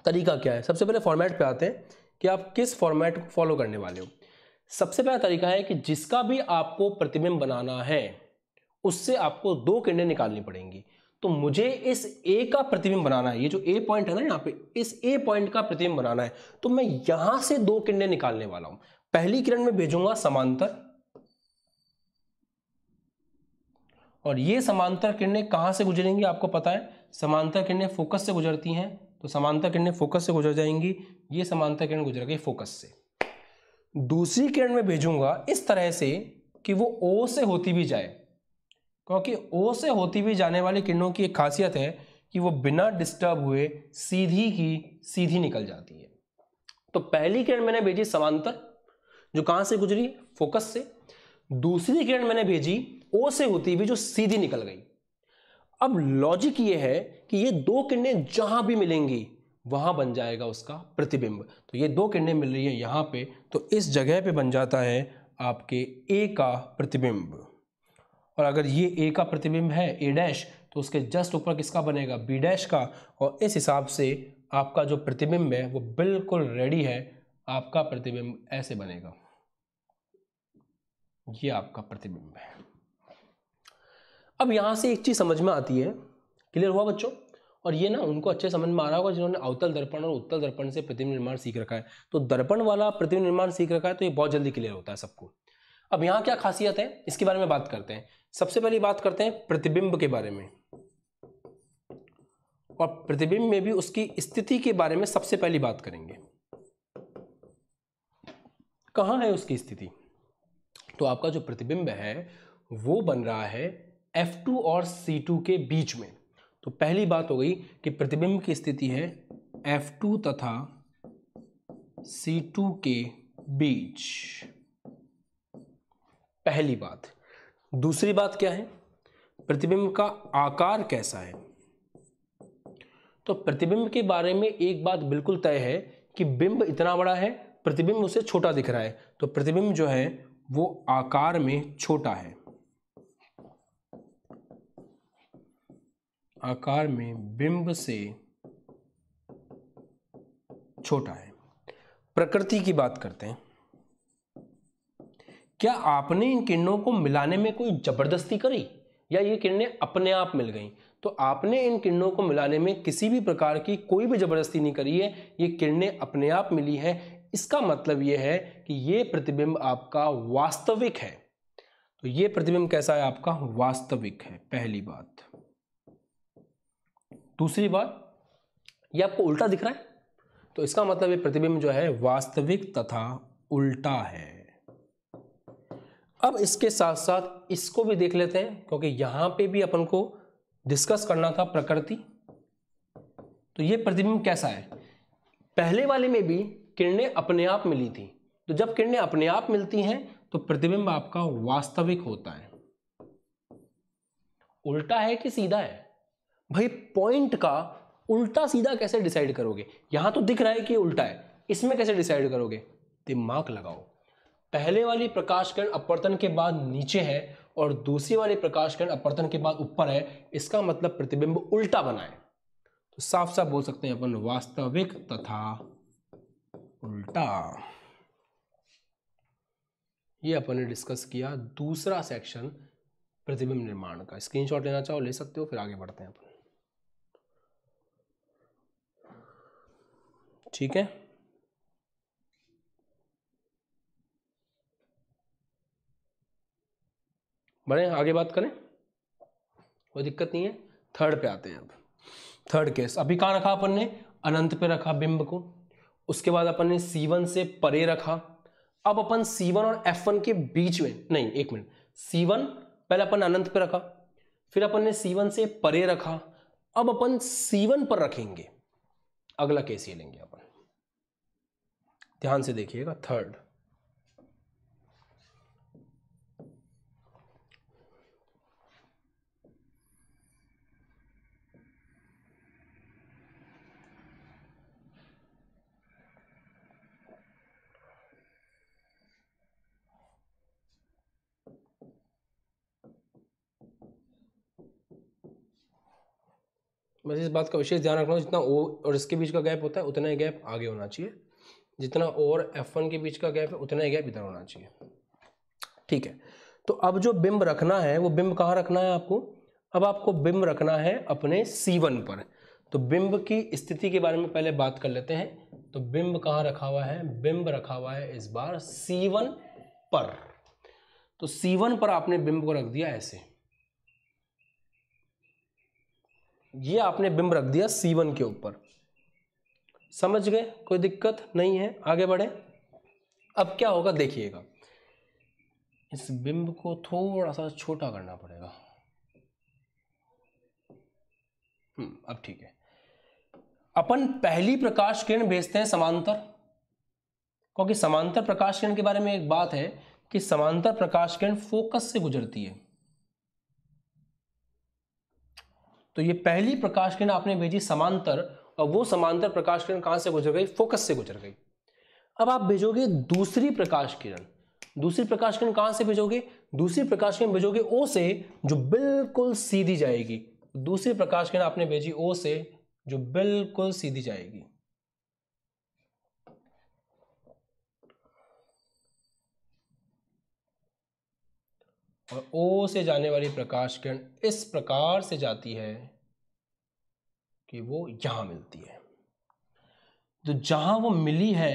तरीका क्या है सबसे पहले फॉर्मेट पे आते हैं कि आप किस फॉर्मेट को फॉलो करने वाले हो सबसे पहला तरीका है कि जिसका भी आपको प्रतिबिंब बनाना है उससे आपको दो किरणें निकालनी पड़ेंगी तो मुझे इस ए का प्रतिबिंब बनाना है ये जो ए पॉइंट है ना यहाँ पे इस ए पॉइंट का प्रतिबिंब बनाना है तो मैं यहां से दो किरणें निकालने वाला हूं पहली किरण में भेजूंगा समांतर और ये समांतर किरणें कहां से गुजरेंगी आपको पता है समांतर किरणें फोकस से गुजरती हैं तो समानता किरणें फोकस से गुजर जाएंगी ये समानता किरण गुजर गई फोकस से दूसरी किरण में भेजूंगा इस तरह से कि वो ओ से होती भी जाए क्योंकि ओ से होती भी जाने वाली किरणों की एक खासियत है कि वो बिना डिस्टर्ब हुए सीधी की सीधी निकल जाती है तो पहली किरण मैंने भेजी समांतर जो कहां से गुजरी फोकस से दूसरी किरण मैंने भेजी ओ से होती भी जो सीधी निकल गई अब लॉजिक ये है कि ये दो किरणें जहां भी मिलेंगी वहां बन जाएगा उसका प्रतिबिंब तो ये दो किरणें मिल रही है यहां पे तो इस जगह पे बन जाता है आपके ए का प्रतिबिंब और अगर ये ए का प्रतिबिंब है ए डैश तो उसके जस्ट ऊपर किसका बनेगा बी डैश का और इस हिसाब से आपका जो प्रतिबिंब है वो बिल्कुल रेडी है आपका प्रतिबिंब ऐसे बनेगा ये आपका प्रतिबिंब है अब यहाँ से एक चीज़ समझ में आती है क्लियर हुआ बच्चों और ये ना उनको अच्छे समझ में आ रहा होगा जिन्होंने अवतल दर्पण और उत्तल दर्पण से प्रतिबिंब निर्माण सीख रखा है तो दर्पण वाला प्रतिबिंब निर्माण सीख रखा है तो ये बहुत जल्दी क्लियर होता है सबको अब यहाँ क्या खासियत है इसके बारे में बात करते हैं सबसे पहले बात करते हैं प्रतिबिंब के बारे में और प्रतिबिंब में भी उसकी स्थिति के बारे में सबसे पहली बात करेंगे कहाँ है उसकी स्थिति तो आपका जो प्रतिबिंब है वो बन रहा है F2 और C2 के बीच में तो पहली बात हो गई कि प्रतिबिंब की स्थिति है F2 तथा C2 के बीच पहली बात दूसरी बात क्या है प्रतिबिंब का आकार कैसा है तो प्रतिबिंब के बारे में एक बात बिल्कुल तय है कि बिंब इतना बड़ा है प्रतिबिंब उसे छोटा दिख रहा है तो प्रतिबिंब जो है वो आकार में छोटा है आकार में बिंब से छोटा है प्रकृति की बात करते हैं क्या आपने इन किरणों को मिलाने में कोई जबरदस्ती करी या ये किरणें अपने आप मिल गई तो आपने इन किरणों को मिलाने में किसी भी प्रकार की कोई भी जबरदस्ती नहीं करी है ये किरणें अपने आप मिली हैं इसका मतलब यह है कि ये प्रतिबिंब आपका वास्तविक है तो ये प्रतिबिंब कैसा है आपका वास्तविक है पहली बात दूसरी बात ये आपको उल्टा दिख रहा है तो इसका मतलब ये प्रतिबिंब जो है वास्तविक तथा उल्टा है अब इसके साथ साथ इसको भी देख लेते हैं क्योंकि यहां पे भी अपन को डिस्कस करना था प्रकृति तो ये प्रतिबिंब कैसा है पहले वाले में भी किरणें अपने आप मिली थी तो जब किरणें अपने आप मिलती हैं तो प्रतिबिंब आपका वास्तविक होता है उल्टा है कि सीधा है भाई पॉइंट का उल्टा सीधा कैसे डिसाइड करोगे यहां तो दिख रहा है कि उल्टा है इसमें कैसे डिसाइड करोगे दिमाग लगाओ पहले वाली प्रकाश किरण अपवर्तन के बाद नीचे है और दूसरी वाली प्रकाश किरण अपवर्तन के बाद ऊपर है इसका मतलब प्रतिबिंब उल्टा बनाए तो साफ साफ बोल सकते हैं अपन वास्तविक तथा उल्टा ये अपन ने डिस्कस किया दूसरा सेक्शन प्रतिबिंब निर्माण का स्क्रीनशॉट लेना चाहो ले सकते हो फिर आगे बढ़ते हैं अपन ठीक है बढ़े आगे बात करें कोई दिक्कत नहीं है थर्ड पे आते हैं अब थर्ड केस अभी कहाँ रखा अपन ने अनंत पे रखा बिंब को उसके बाद अपन ने C1 से परे रखा अब अपन C1 और F1 के बीच में नहीं एक मिनट C1 पहले अपन अनंत पे रखा फिर अपन ने C1 से परे रखा अब अपन C1 पर रखेंगे अगला केस ये लेंगे अपन ध्यान से देखिएगा थर्ड बस इस बात का विशेष ध्यान रखना जितना ओ और इसके बीच का गैप होता है उतना ही गैप आगे होना चाहिए जितना और एफ वन के बीच का गैप है उतना ही गैप इधर होना चाहिए ठीक है तो अब जो बिंब रखना है वो बिंब कहाँ रखना है आपको अब आपको बिंब रखना है अपने सी वन पर तो बिंब की स्थिति के बारे में पहले बात कर लेते हैं तो बिंब कहाँ रखा हुआ है बिंब रखा हुआ है इस बार सी वन पर तो सी वन पर आपने बिंब को रख दिया ऐसे ये आपने बिंब रख दिया सी वन के ऊपर समझ गए कोई दिक्कत नहीं है आगे बढ़े अब क्या होगा देखिएगा इस बिंब को थोड़ा सा छोटा करना पड़ेगा हम्म, अब ठीक है अपन पहली प्रकाश किरण भेजते हैं समांतर क्योंकि समांतर प्रकाश किरण के बारे में एक बात है कि समांतर प्रकाश किरण फोकस से गुजरती है तो ये पहली प्रकाश किरण आपने भेजी समांतर और वो समांतर प्रकाश किरण कहाँ से गुजर गई फोकस से गुजर गई अब आप भेजोगे दूसरी प्रकाश किरण दूसरी प्रकाश किरण कहाँ से भेजोगे दूसरी प्रकाश किरण भेजोगे ओ से जो बिल्कुल सीधी जाएगी दूसरी प्रकाश किरण आपने भेजी ओ से जो बिल्कुल सीधी जाएगी और ओ से जाने वाली प्रकाश किरण इस प्रकार से जाती है कि वो यहाँ मिलती है तो जहाँ वो मिली है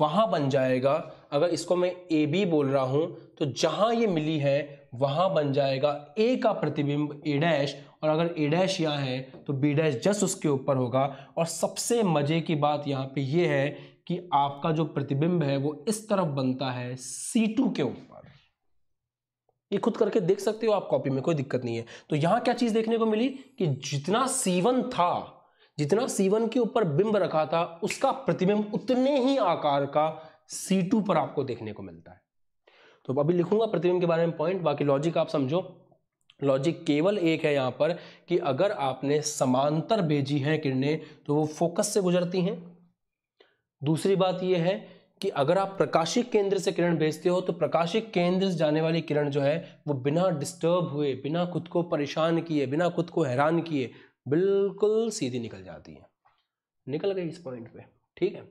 वहाँ बन जाएगा अगर इसको मैं ए बी बोल रहा हूँ तो जहाँ ये मिली है वहाँ बन जाएगा ए का प्रतिबिंब ए डैश और अगर ए डैश यहाँ है तो बी डैश जस्ट उसके ऊपर होगा और सबसे मज़े की बात यहाँ पे ये है कि आपका जो प्रतिबिंब है वो इस तरफ बनता है सी टू के ऊपर ये खुद करके देख सकते हो आप कॉपी में कोई दिक्कत नहीं है तो यहाँ क्या चीज़ देखने को मिली कि जितना सीवन था जितना C1 के ऊपर बिंब रखा था उसका प्रतिबिंब उतने ही आकार का C2 पर आपको देखने को मिलता है तो अभी लिखूंगा प्रतिबिंब के बारे में पॉइंट बाकी लॉजिक आप समझो लॉजिक केवल एक है यहाँ पर कि अगर आपने समांतर भेजी है किरणें तो वो फोकस से गुजरती हैं दूसरी बात यह है कि अगर आप प्रकाशिक केंद्र से किरण भेजते हो तो प्रकाशिक केंद्र से जाने वाली किरण जो है वो बिना डिस्टर्ब हुए बिना खुद को परेशान किए बिना खुद को हैरान किए बिल्कुल सीधी निकल जाती है निकल गई इस पॉइंट पे ठीक है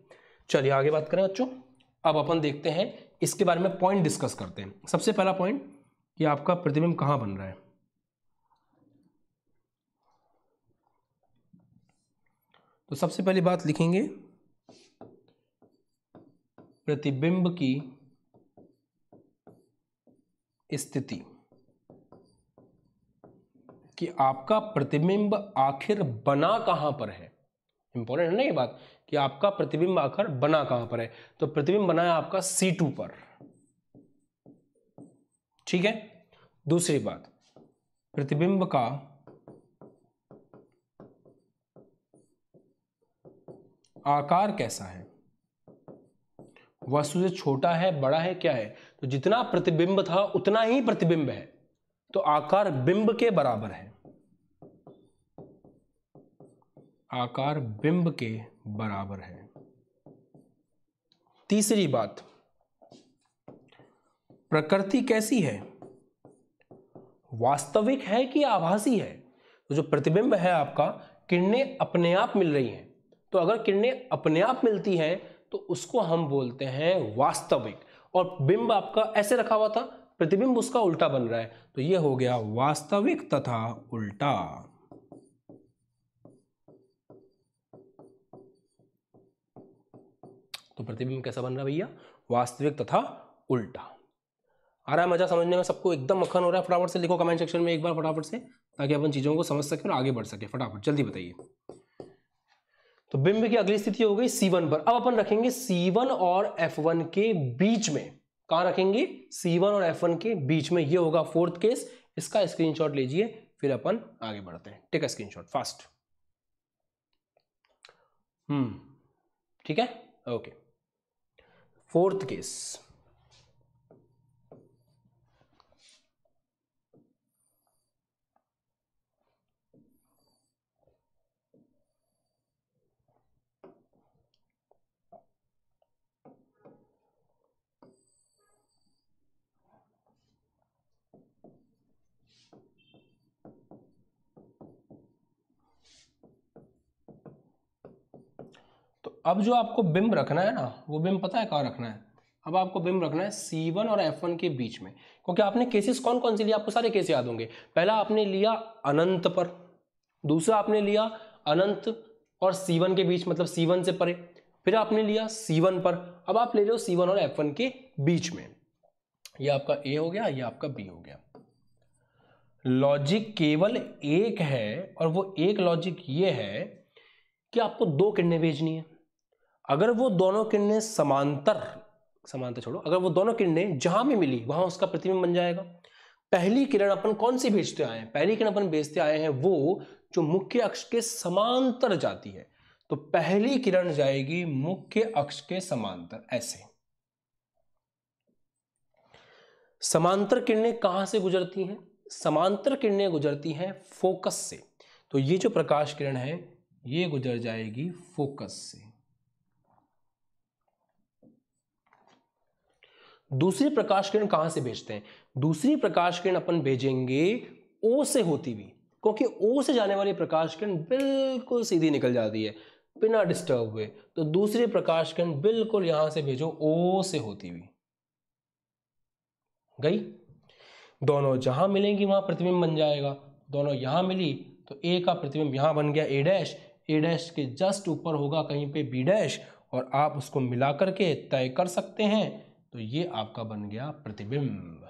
चलिए आगे बात करें बच्चों अब अपन देखते हैं इसके बारे में पॉइंट डिस्कस करते हैं सबसे पहला पॉइंट कि आपका प्रतिबिंब कहाँ बन रहा है तो सबसे पहली बात लिखेंगे प्रतिबिंब की स्थिति कि आपका प्रतिबिंब आखिर बना कहाँ पर है इंपॉर्टेंट है ना ये बात कि आपका प्रतिबिंब आखिर बना कहाँ पर है तो प्रतिबिंब बना है आपका C2 पर ठीक है दूसरी बात प्रतिबिंब का आकार कैसा है वस्तु से छोटा है बड़ा है क्या है तो जितना प्रतिबिंब था उतना ही प्रतिबिंब है तो आकार बिंब के बराबर है आकार बिंब के बराबर है तीसरी बात प्रकृति कैसी है वास्तविक है कि आभासी है तो जो प्रतिबिंब है आपका किरणें अपने आप मिल रही हैं तो अगर किरणें अपने आप मिलती हैं तो उसको हम बोलते हैं वास्तविक और बिंब आपका ऐसे रखा हुआ था प्रतिबिंब उसका उल्टा बन रहा है तो ये हो गया वास्तविक तथा उल्टा तो प्रतिबिंब कैसा बन रहा है भैया वास्तविक तथा उल्टा आ रहा है मजा समझने में सबको एकदम मक्खन हो रहा है फटाफट से लिखो कमेंट सेक्शन में एक बार फटाफट से ताकि अपन चीज़ों को समझ सके और आगे बढ़ सके फटाफट जल्दी बताइए तो बिंब की अगली स्थिति हो गई C1 पर अब अपन रखेंगे C1 और F1 के बीच में कहाँ रखेंगे C1 और F1 के बीच में ये होगा फोर्थ केस इसका स्क्रीनशॉट लीजिए फिर अपन आगे बढ़ते हैं take a screenshot fast hmm ठीक है ओके फोर्थ केस अब जो आपको बिम रखना है ना वो बिम पता है कहाँ रखना है अब आपको बिम रखना है C1 और एफ वन के बीच में क्योंकि आपने केसेस कौन कौन से लिए आपको सारे केस याद होंगे पहला आपने लिया अनंत पर दूसरा आपने लिया अनंत और C1 के बीच मतलब C1 से परे फिर आपने लिया C1 पर अब आप ले जाओ सी और एफ वन के बीच में ये आपका ए हो गया ये आपका बी हो गया लॉजिक केवल एक है और वो एक लॉजिक ये है कि आपको दो किडनी भेजनी है अगर वो दोनों किरणें समांतर समांतर छोड़ो अगर वो दोनों किरणें जहां में मिली वहां उसका प्रतिबिंब बन जाएगा पहली किरण अपन कौन सी भेजते आए हैं पहली किरण अपन भेजते आए हैं वो जो मुख्य अक्ष के समांतर जाती है तो पहली किरण जाएगी मुख्य अक्ष के समांतर ऐसे समांतर किरणें कहां से गुजरती हैं समांतर किरणें गुजरती हैं फोकस से तो ये जो प्रकाश किरण है ये गुजर जाएगी फोकस से दूसरी प्रकाश किरण कहाँ से भेजते हैं दूसरी प्रकाश किरण अपन भेजेंगे ओ से होती हुई क्योंकि ओ से जाने वाली प्रकाश किरण बिल्कुल सीधी निकल जाती है बिना डिस्टर्ब हुए तो दूसरी प्रकाश किरण बिल्कुल यहां से भेजो ओ से होती हुई गई दोनों जहां मिलेंगी वहां प्रतिबिंब बन जाएगा दोनों यहां मिली तो ए का प्रतिबिंब यहां बन गया ए डैश ए डैश के जस्ट ऊपर होगा कहीं पे बी डैश और आप उसको मिला करके तय कर सकते हैं तो ये आपका बन गया प्रतिबिंब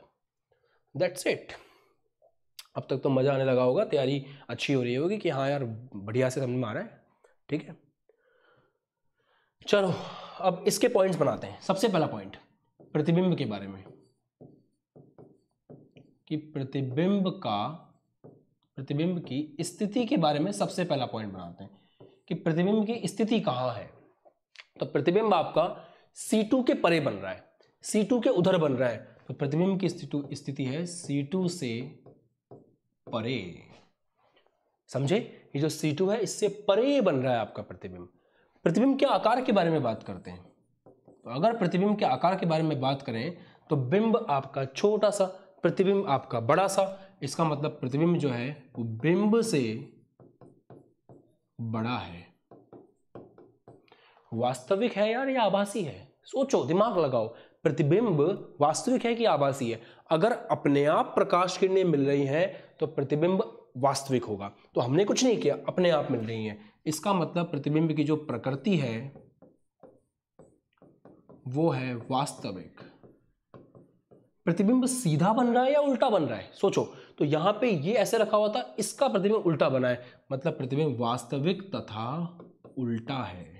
दैट्स इट अब तक तो मज़ा आने लगा होगा तैयारी अच्छी हो रही होगी कि हाँ यार बढ़िया से समझ में आ रहा है ठीक है चलो अब इसके पॉइंट्स बनाते हैं सबसे पहला पॉइंट प्रतिबिंब के बारे में कि प्रतिबिंब का प्रतिबिंब की स्थिति के बारे में सबसे पहला पॉइंट बनाते हैं कि प्रतिबिंब की स्थिति कहां है तो प्रतिबिंब आपका C2 के परे बन रहा है C2 के उधर बन रहा है तो प्रतिबिंब की स्थिति है C2 से परे समझे ये जो C2 है इससे परे बन रहा है आपका प्रतिबिंब प्रतिबिंब के आकार के बारे में बात करते हैं तो अगर प्रतिबिंब के आकार के बारे में बात करें तो बिंब आपका छोटा सा प्रतिबिंब आपका बड़ा सा इसका मतलब प्रतिबिंब जो है वो बिंब से बड़ा है वास्तविक है यार या आभासी है सोचो दिमाग लगाओ प्रतिबिंब वास्तविक है कि आभासी है अगर अपने आप प्रकाश किरणें मिल रही हैं तो प्रतिबिंब वास्तविक होगा तो हमने कुछ नहीं किया अपने आप मिल रही हैं इसका मतलब प्रतिबिंब की जो प्रकृति है वो है वास्तविक प्रतिबिंब सीधा बन रहा है या उल्टा बन रहा है सोचो तो यहां पे ये ऐसे रखा हुआ था इसका प्रतिबिंब उल्टा बना है मतलब प्रतिबिंब वास्तविक तथा उल्टा है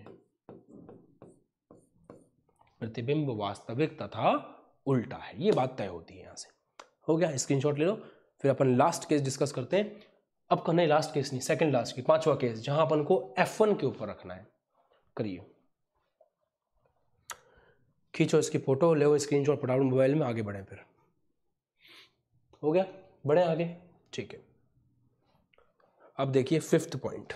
प्रतिबिंब वास्तविक तथा उल्टा है ये बात तय होती है यहाँ से हो गया स्क्रीनशॉट ले लो फिर अपन लास्ट केस डिस्कस करते हैं अब कहना है लास्ट केस नहीं सेकंड लास्ट की पांचवा केस जहां अपन को एफ के ऊपर रखना है करिए खींचो इसकी फोटो ले स्क्रीन शॉट फटाफट मोबाइल में आगे बढ़े फिर हो गया बढ़े आगे ठीक है अब देखिए फिफ्थ पॉइंट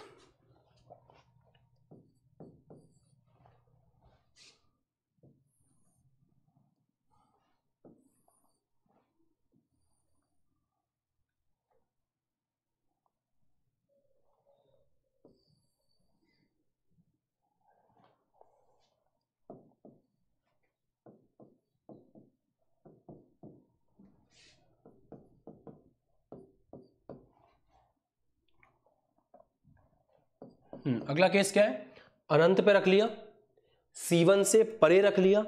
हम्म, अगला केस क्या है अनंत पे रख लिया C1 से परे रख लिया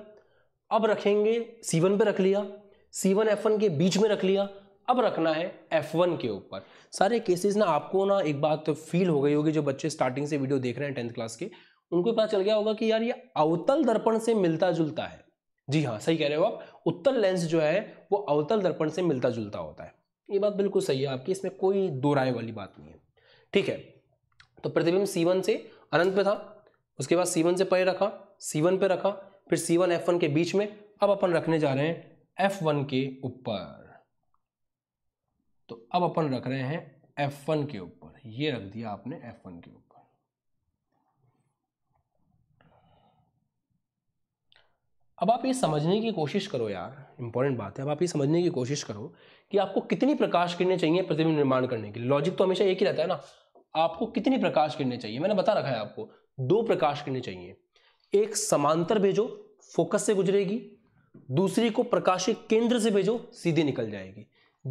अब रखेंगे C1 पे रख लिया C1 F1 के बीच में रख लिया अब रखना है F1 के ऊपर सारे केसेस ना आपको ना एक बात तो फील हो गई होगी जो बच्चे स्टार्टिंग से वीडियो देख रहे हैं टेंथ क्लास के उनको पता चल गया होगा कि यार ये अवतल दर्पण से मिलता जुलता है जी हाँ सही कह रहे हो आप उत्तर लेंस जो है वो अवतल दर्पण से मिलता जुलता होता है ये बात बिल्कुल सही है आपकी इसमें कोई दो राय वाली बात नहीं है ठीक है तो प्रतिबिंब C1 से अनंत पे था उसके बाद C1 से परे रखा C1 पे रखा फिर एफ वन के बीच में अब अपन रखने जा रहे हैं एफ के ऊपर तो अब अपन रख रहे हैं F1 के ऊपर ये रख दिया आपने F1 के ऊपर अब आप ये समझने की कोशिश करो यार इंपॉर्टेंट बात है अब आप ये समझने की कोशिश करो कि आपको कितनी प्रकाश किरणें चाहिए प्रतिबिंब निर्माण करने के लिए लॉजिक तो हमेशा एक ही रहता है ना आपको कितने प्रकाश किरणें चाहिए मैंने बता रखा है आपको दो प्रकाश किरणें चाहिए एक समांतर भेजो फोकस से गुजरेगी दूसरी को प्रकाशित केंद्र से भेजो सीधे निकल जाएगी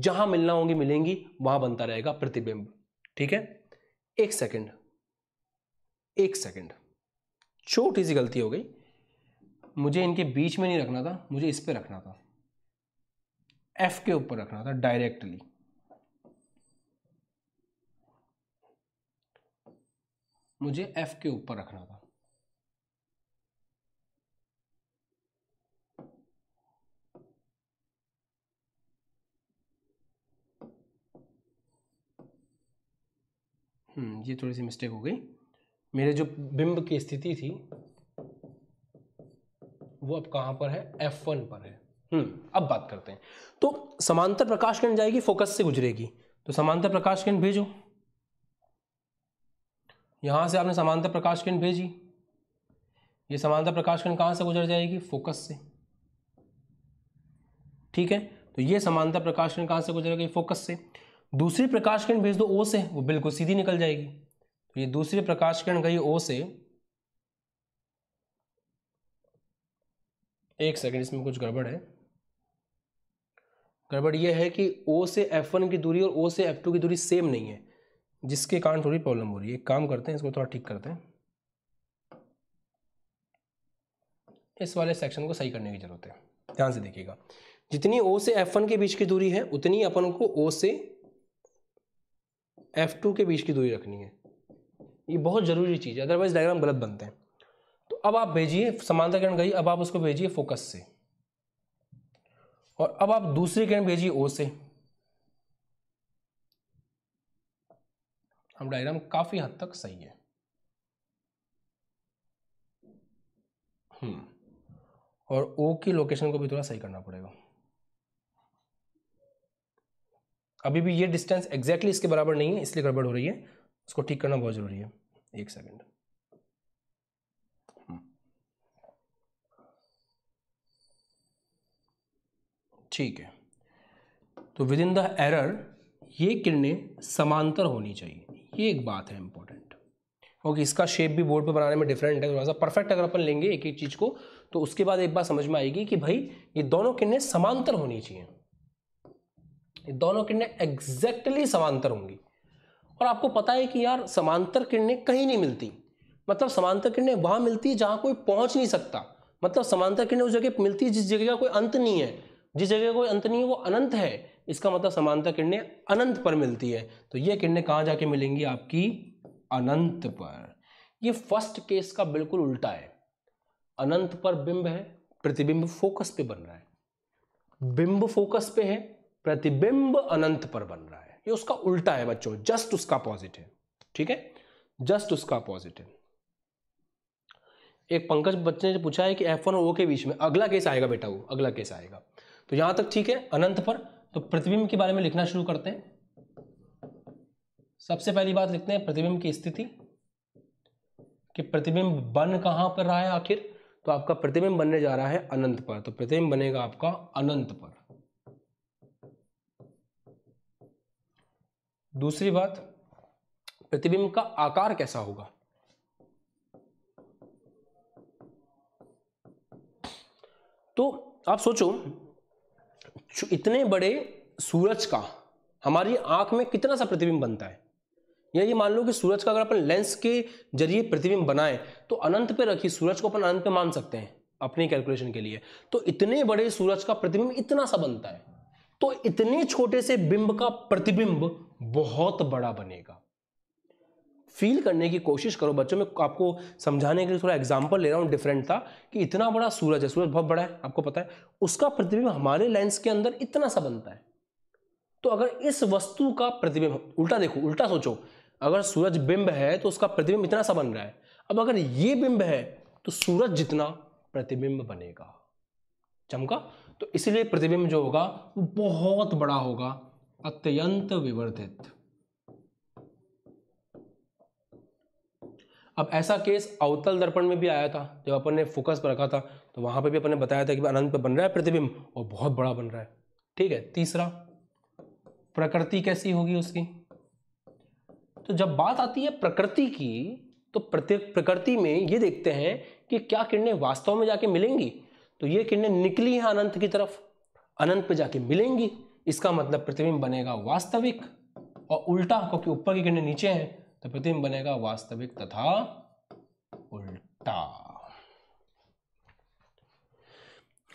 जहां मिलना होंगी मिलेंगी वहां बनता रहेगा प्रतिबिंब ठीक है एक सेकंड एक सेकंड छोटी सी गलती हो गई मुझे इनके बीच में नहीं रखना था मुझे इस पर रखना था एफ के ऊपर रखना था डायरेक्टली मुझे एफ के ऊपर रखना था हम्म ये थोड़ी सी मिस्टेक हो गई मेरे जो बिंब की स्थिति थी वो अब कहां पर है एफ वन पर है हम्म अब बात करते हैं तो समांतर प्रकाश किरण जाएगी फोकस से गुजरेगी तो समांतर प्रकाश किरण भेजो यहाँ से आपने समानता प्रकाश किरण भेजी ये समानता प्रकाश किरण कहाँ से गुजर जाएगी फोकस से ठीक है तो ये समानता प्रकाश किरण कहाँ से गुजर गई फोकस से दूसरी प्रकाश किरण भेज दो ओ से वो बिल्कुल सीधी निकल जाएगी तो ये दूसरी प्रकाश किरण गई ओ से एक सेकंड इसमें कुछ गड़बड़ है गड़बड़ यह है कि ओ से एफ वन की दूरी और ओ से एफ टू की दूरी सेम नहीं है जिसके कारण थोड़ी प्रॉब्लम हो रही है एक काम करते हैं इसको थोड़ा ठीक करते हैं इस वाले सेक्शन को सही करने की ज़रूरत है ध्यान से देखिएगा जितनी ओ से एफ वन के बीच की दूरी है उतनी अपन को ओ से एफ टू के बीच की दूरी रखनी है ये बहुत ज़रूरी चीज़ है अदरवाइज डायग्राम गलत बनते हैं तो अब आप भेजिए समानता किरण गई अब आप उसको भेजिए फोकस से और अब आप दूसरी किरण भेजिए ओ से हम डायग्राम काफ़ी हद तक सही है हम्म, और ओ की लोकेशन को भी थोड़ा सही करना पड़ेगा अभी भी ये डिस्टेंस एग्जैक्टली इसके बराबर नहीं है इसलिए गड़बड़ हो रही है उसको ठीक करना बहुत ज़रूरी है एक सेकेंड हम्म। ठीक है तो विद इन द एरर ये किरणें समांतर होनी चाहिए ये एक बात है इंपॉर्टेंट ओके इसका शेप भी बोर्ड पे बनाने में डिफरेंट है थोड़ा सा परफेक्ट अगर अपन लेंगे एक एक चीज़ को तो उसके बाद एक बात समझ में आएगी कि भाई ये दोनों किरणें समांतर होनी चाहिए ये दोनों किरणें एग्जैक्टली समांतर होंगी और आपको पता है कि यार समांतर किरणें कहीं नहीं मिलती मतलब समांतर किरणें वहाँ मिलती है कोई पहुंच नहीं सकता मतलब समांतर किरणें उस जगह मिलती है जिस जगह का कोई अंत नहीं है जिस जगह का कोई अंत नहीं है वो अनंत है इसका मतलब समानता किरणें अनंत पर मिलती है तो ये किरणें कहाँ जाके मिलेंगी आपकी अनंत पर ये फर्स्ट केस का बिल्कुल उल्टा है अनंत पर बिंब है प्रतिबिंब फोकस पे बन रहा है बिंब फोकस पे है प्रतिबिंब अनंत पर बन रहा है ये उसका उल्टा है बच्चों जस्ट उसका पॉजिट है ठीक है जस्ट उसका पॉजिट है एक पंकज बच्चे ने पूछा है कि एफ वन और ओ के बीच में अगला केस आएगा बेटा वो अगला केस आएगा तो यहां तक ठीक है अनंत पर तो प्रतिबिंब के बारे में लिखना शुरू करते हैं सबसे पहली बात लिखते हैं प्रतिबिंब की स्थिति कि प्रतिबिंब बन कहां पर रहा है आखिर तो आपका प्रतिबिंब बनने जा रहा है अनंत पर तो प्रतिबिंब बनेगा आपका अनंत पर दूसरी बात प्रतिबिंब का आकार कैसा होगा तो आप सोचो इतने बड़े सूरज का हमारी आंख में कितना सा प्रतिबिंब बनता है या ये मान लो कि सूरज का अगर अपन लेंस के जरिए प्रतिबिंब बनाए तो अनंत पे रखिए सूरज को अपन अनंत पे मान सकते हैं अपनी कैलकुलेशन के लिए तो इतने बड़े सूरज का प्रतिबिंब इतना सा बनता है तो इतने छोटे से बिंब का प्रतिबिंब बहुत बड़ा बनेगा फील करने की कोशिश करो बच्चों में आपको समझाने के लिए थोड़ा एग्जाम्पल ले रहा हूँ डिफरेंट था कि इतना बड़ा सूरज है सूरज बहुत बड़ा है आपको पता है उसका प्रतिबिंब हमारे लेंस के अंदर इतना सा बनता है तो अगर इस वस्तु का प्रतिबिंब उल्टा देखो उल्टा सोचो अगर सूरज बिंब है तो उसका प्रतिबिंब इतना सा बन रहा है अब अगर ये बिंब है तो सूरज जितना प्रतिबिंब बनेगा चमका तो इसलिए प्रतिबिंब जो होगा वो बहुत बड़ा होगा अत्यंत विवर्धित अब ऐसा केस अवतल दर्पण में भी आया था जब अपन ने फोकस पर रखा था तो वहां पर भी अपन ने बताया था कि अनंत पर बन रहा है प्रतिबिंब और बहुत बड़ा बन रहा है ठीक है तीसरा प्रकृति कैसी होगी उसकी तो जब बात आती है प्रकृति की तो प्रत्येक प्रकृति में ये देखते हैं कि क्या किरणें वास्तव में जाके मिलेंगी तो ये किरणें निकली हैं अनंत की तरफ अनंत पे जाके मिलेंगी इसका मतलब प्रतिबिंब बनेगा वास्तविक और उल्टा क्योंकि ऊपर की किरणें नीचे हैं तो प्रतिम्ब बनेगा वास्तविक तथा उल्टा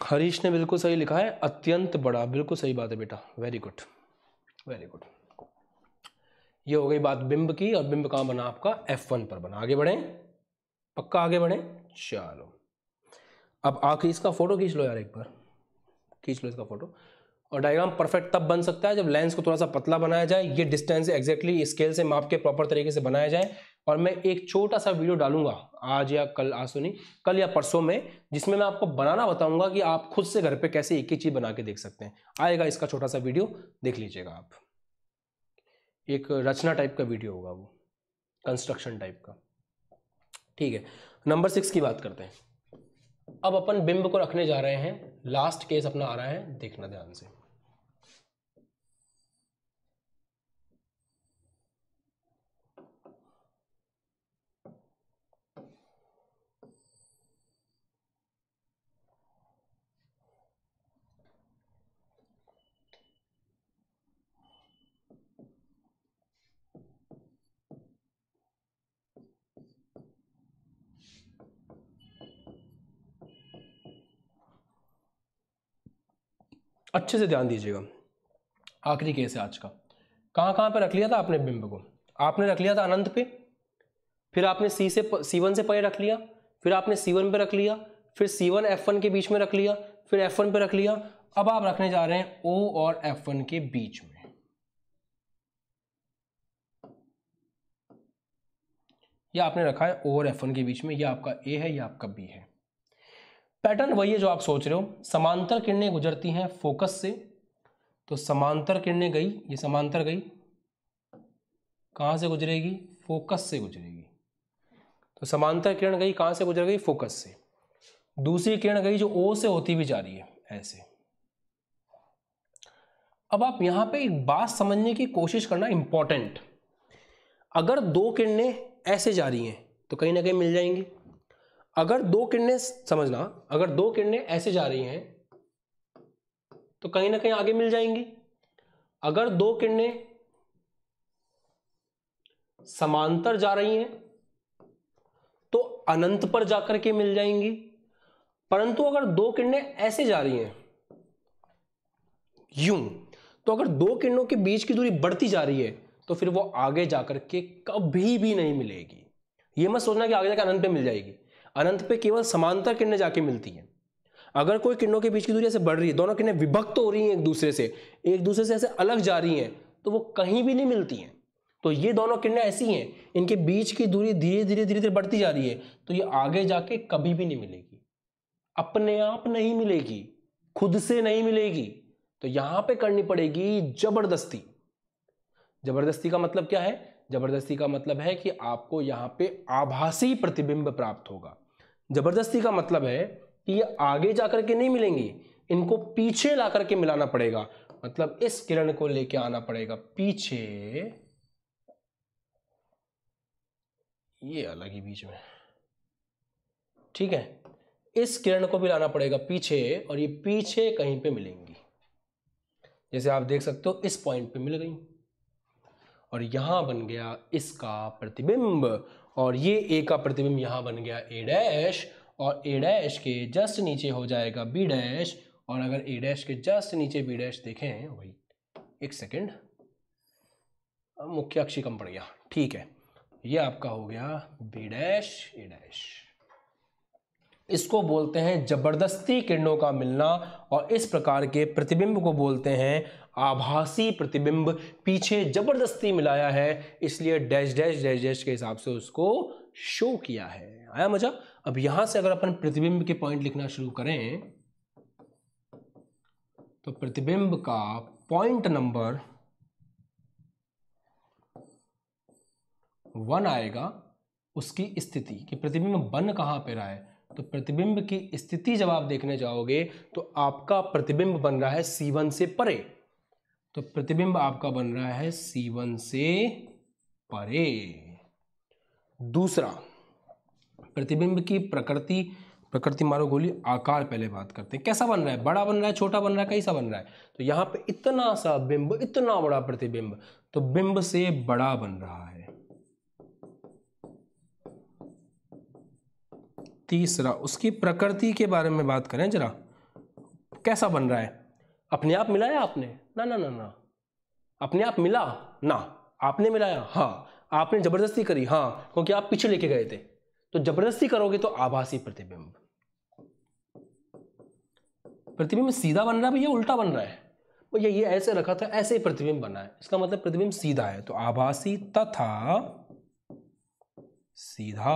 हरीश ने बिल्कुल सही लिखा है अत्यंत बड़ा बिल्कुल सही बात है बेटा वेरी गुड वेरी गुड ये हो गई बात बिंब की और बिंब कहां बना आपका F1 पर बना आगे बढ़े पक्का आगे बढ़े चलो अब आखिर इसका फोटो खींच लो यार एक बार खींच लो इसका फोटो और डायग्राम परफेक्ट तब बन सकता है जब लेंस को थोड़ा सा पतला बनाया जाए ये डिस्टेंस एक्जैक्टली स्केल से माप के प्रॉपर तरीके से बनाया जाए और मैं एक छोटा सा वीडियो डालूंगा आज या कल आज सुनी तो कल या परसों में जिसमें मैं आपको बनाना बताऊंगा कि आप खुद से घर पे कैसे एक ही चीज़ बना के देख सकते हैं आएगा इसका छोटा सा वीडियो देख लीजिएगा आप एक रचना टाइप का वीडियो होगा वो कंस्ट्रक्शन टाइप का ठीक है नंबर सिक्स की बात करते हैं अब अपन बिंब को रखने जा रहे हैं लास्ट केस अपना आ रहा है देखना ध्यान से अच्छे से ध्यान दीजिएगा आखिरी केस है आज का कहाँ कहाँ पर रख लिया था आपने बिंब को आपने रख लिया था अनंत पे फिर आपने सी से सी वन से परे रख लिया फिर आपने सी वन पे रख लिया फिर सी वन एफ वन के बीच में रख लिया फिर एफ वन पे रख लिया अब आप रखने जा रहे हैं ओ और एफ वन के बीच में यह आपने रखा है ओ और एफ वन के बीच में यह आपका ए है यह आपका बी है पैटर्न वही है जो आप सोच रहे हो समांतर किरणें गुजरती हैं फोकस से तो समांतर किरणें गई ये समांतर गई कहां से गुजरेगी फोकस से गुजरेगी तो समांतर किरण गई कहां से गुजर गई फोकस से दूसरी किरण गई जो ओ से होती हुई जा रही है ऐसे अब आप यहां पे एक बात समझने की कोशिश करना इंपॉर्टेंट अगर दो किरणें ऐसे जा रही हैं तो कहीं ना कहीं मिल जाएंगी अगर दो किरणें समझना अगर दो किरणें ऐसे जा रही हैं तो कहीं ना कहीं आगे मिल जाएंगी अगर दो किरणें समांतर जा रही हैं तो अनंत पर जाकर के मिल जाएंगी परंतु अगर दो किरणें ऐसे जा रही हैं यूं तो अगर दो किरणों के बीच की दूरी बढ़ती जा रही है तो फिर वो आगे जाकर के कभी भी नहीं मिलेगी ये मत सोचना कि आगे जाकर अनंत पे मिल जाएगी अनंत पे केवल समांतर किरणें जाके मिलती हैं अगर कोई किरणों के बीच की दूरी ऐसे बढ़ रही है दोनों किरणें विभक्त हो रही हैं एक दूसरे से एक दूसरे से ऐसे अलग जा रही हैं तो वो कहीं भी नहीं मिलती हैं तो ये दोनों किरणें ऐसी हैं इनके बीच की दूरी धीरे धीरे धीरे धीरे बढ़ती जा रही है तो ये आगे जाके कभी भी नहीं मिलेगी अपने आप नहीं मिलेगी खुद से नहीं मिलेगी तो यहां पे करनी पड़ेगी जबरदस्ती जबरदस्ती का मतलब क्या है जबरदस्ती का मतलब है कि आपको यहां पे आभासी प्रतिबिंब प्राप्त होगा ज़बरदस्ती का मतलब है कि ये आगे जा के नहीं मिलेंगी इनको पीछे ला करके मिलाना पड़ेगा मतलब इस किरण को लेके आना पड़ेगा पीछे ये अलग ही बीच में ठीक है इस किरण को भी लाना पड़ेगा पीछे और ये पीछे कहीं पे मिलेंगी जैसे आप देख सकते हो इस पॉइंट पे मिल गई और यहां बन गया इसका प्रतिबिंब और ये ए का प्रतिबिंब यहाँ बन गया ए डैश और ए डैश के जस्ट नीचे हो जाएगा बी डैश और अगर ए डैश के जस्ट नीचे बी डैश देखें वही एक सेकेंड मुख्य अक्षी कम पड़ गया ठीक है ये आपका हो गया बी डैश ए डैश इसको बोलते हैं जबरदस्ती किरणों का मिलना और इस प्रकार के प्रतिबिंब को बोलते हैं आभासी प्रतिबिंब पीछे जबरदस्ती मिलाया है इसलिए डैश डैश डैश डैश के हिसाब से उसको शो किया है आया मजा अब यहां से अगर अपन प्रतिबिंब के पॉइंट लिखना शुरू करें तो प्रतिबिंब का पॉइंट नंबर वन आएगा उसकी स्थिति कि प्रतिबिंब वन कहां पर रहा है तो प्रतिबिंब की स्थिति जब आप देखने जाओगे तो आपका प्रतिबिंब बन रहा है C1 से परे तो प्रतिबिंब आपका बन रहा है C1 से परे दूसरा प्रतिबिंब की प्रकृति प्रकृति मारो गोली आकार पहले बात करते हैं कैसा बन रहा है बड़ा बन रहा है छोटा बन रहा है कैसा बन रहा है तो यहां पे इतना सा बिंब इतना बड़ा प्रतिबिंब तो बिंब से बड़ा बन रहा है तीसरा उसकी प्रकृति के बारे में बात करें जरा कैसा बन रहा है अपने आप मिलाया आपने ना ना ना ना अपने आप मिला ना आपने मिलाया हाँ आपने जबरदस्ती करी हाँ क्योंकि आप पीछे लेके गए थे तो जबरदस्ती करोगे तो आभासी प्रतिबिंब प्रतिबिंब सीधा बन रहा है भैया उल्टा बन रहा है भैया ये ऐसे रखा था ऐसे ही प्रतिबिंब बना है इसका मतलब प्रतिबिंब सीधा है तो आभासी तथा सीधा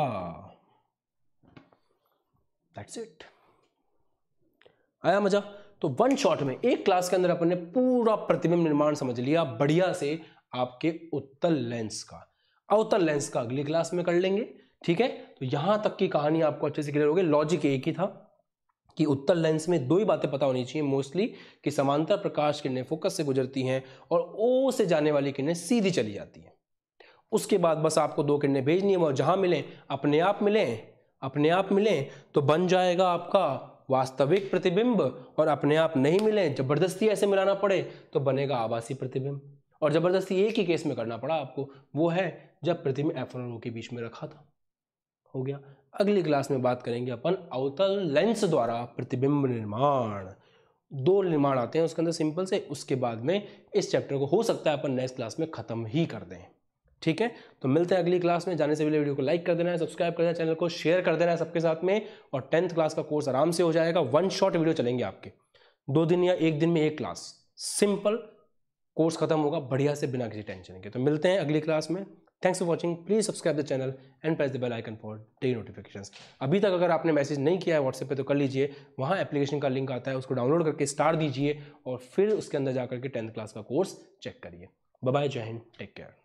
दैट्स इट आया मजा तो वन शॉट में एक क्लास के अंदर अपन ने पूरा प्रतिबिंब निर्माण समझ लिया बढ़िया से आपके उत्तल लेंस का अवतल लेंस का अगली क्लास में कर लेंगे ठीक है तो यहां तक की कहानी आपको अच्छे से क्लियर होगी लॉजिक एक ही था कि उत्तर लेंस में दो ही बातें पता होनी चाहिए मोस्टली कि समांतर प्रकाश किरणें फोकस से गुजरती हैं और ओ से जाने वाली किरणें सीधी चली जाती हैं उसके बाद बस आपको दो किरणें भेजनी है और जहां मिलें अपने आप मिलें अपने आप मिलें तो बन जाएगा आपका वास्तविक प्रतिबिंब और अपने आप नहीं मिले जबरदस्ती ऐसे मिलाना पड़े तो बनेगा आवासीय प्रतिबिंब और ज़बरदस्ती एक ही केस में करना पड़ा आपको वो है जब प्रतिबिंब एफ और के बीच में रखा था हो गया अगली क्लास में बात करेंगे अपन अवतल लेंस द्वारा प्रतिबिंब निर्माण दो निर्माण आते हैं उसके अंदर सिंपल से उसके बाद में इस चैप्टर को हो सकता है अपन नेक्स्ट क्लास में ख़त्म ही कर दें ठीक है तो मिलते हैं अगली क्लास में जाने से पहले वीडियो को लाइक कर देना है सब्सक्राइब कर देना चैनल को शेयर कर देना है सबके साथ में और टेंथ क्लास का कोर्स आराम से हो जाएगा वन शॉट वीडियो चलेंगे आपके दो दिन या एक दिन में एक क्लास सिंपल कोर्स खत्म होगा बढ़िया से बिना किसी टेंशन के तो मिलते हैं अगली क्लास में thanks for watching please subscribe the channel and press the bell icon for daily notification अभी तक अगर आपने मैसेज नहीं किया है व्हाट्सएप पे तो कर लीजिए वहाँ एप्लीकेशन का लिंक आता है उसको डाउनलोड करके स्टार दीजिए और फिर उसके अंदर जा करके टेंथ क्लास का कोर्स चेक करिए bye Jai Hind take care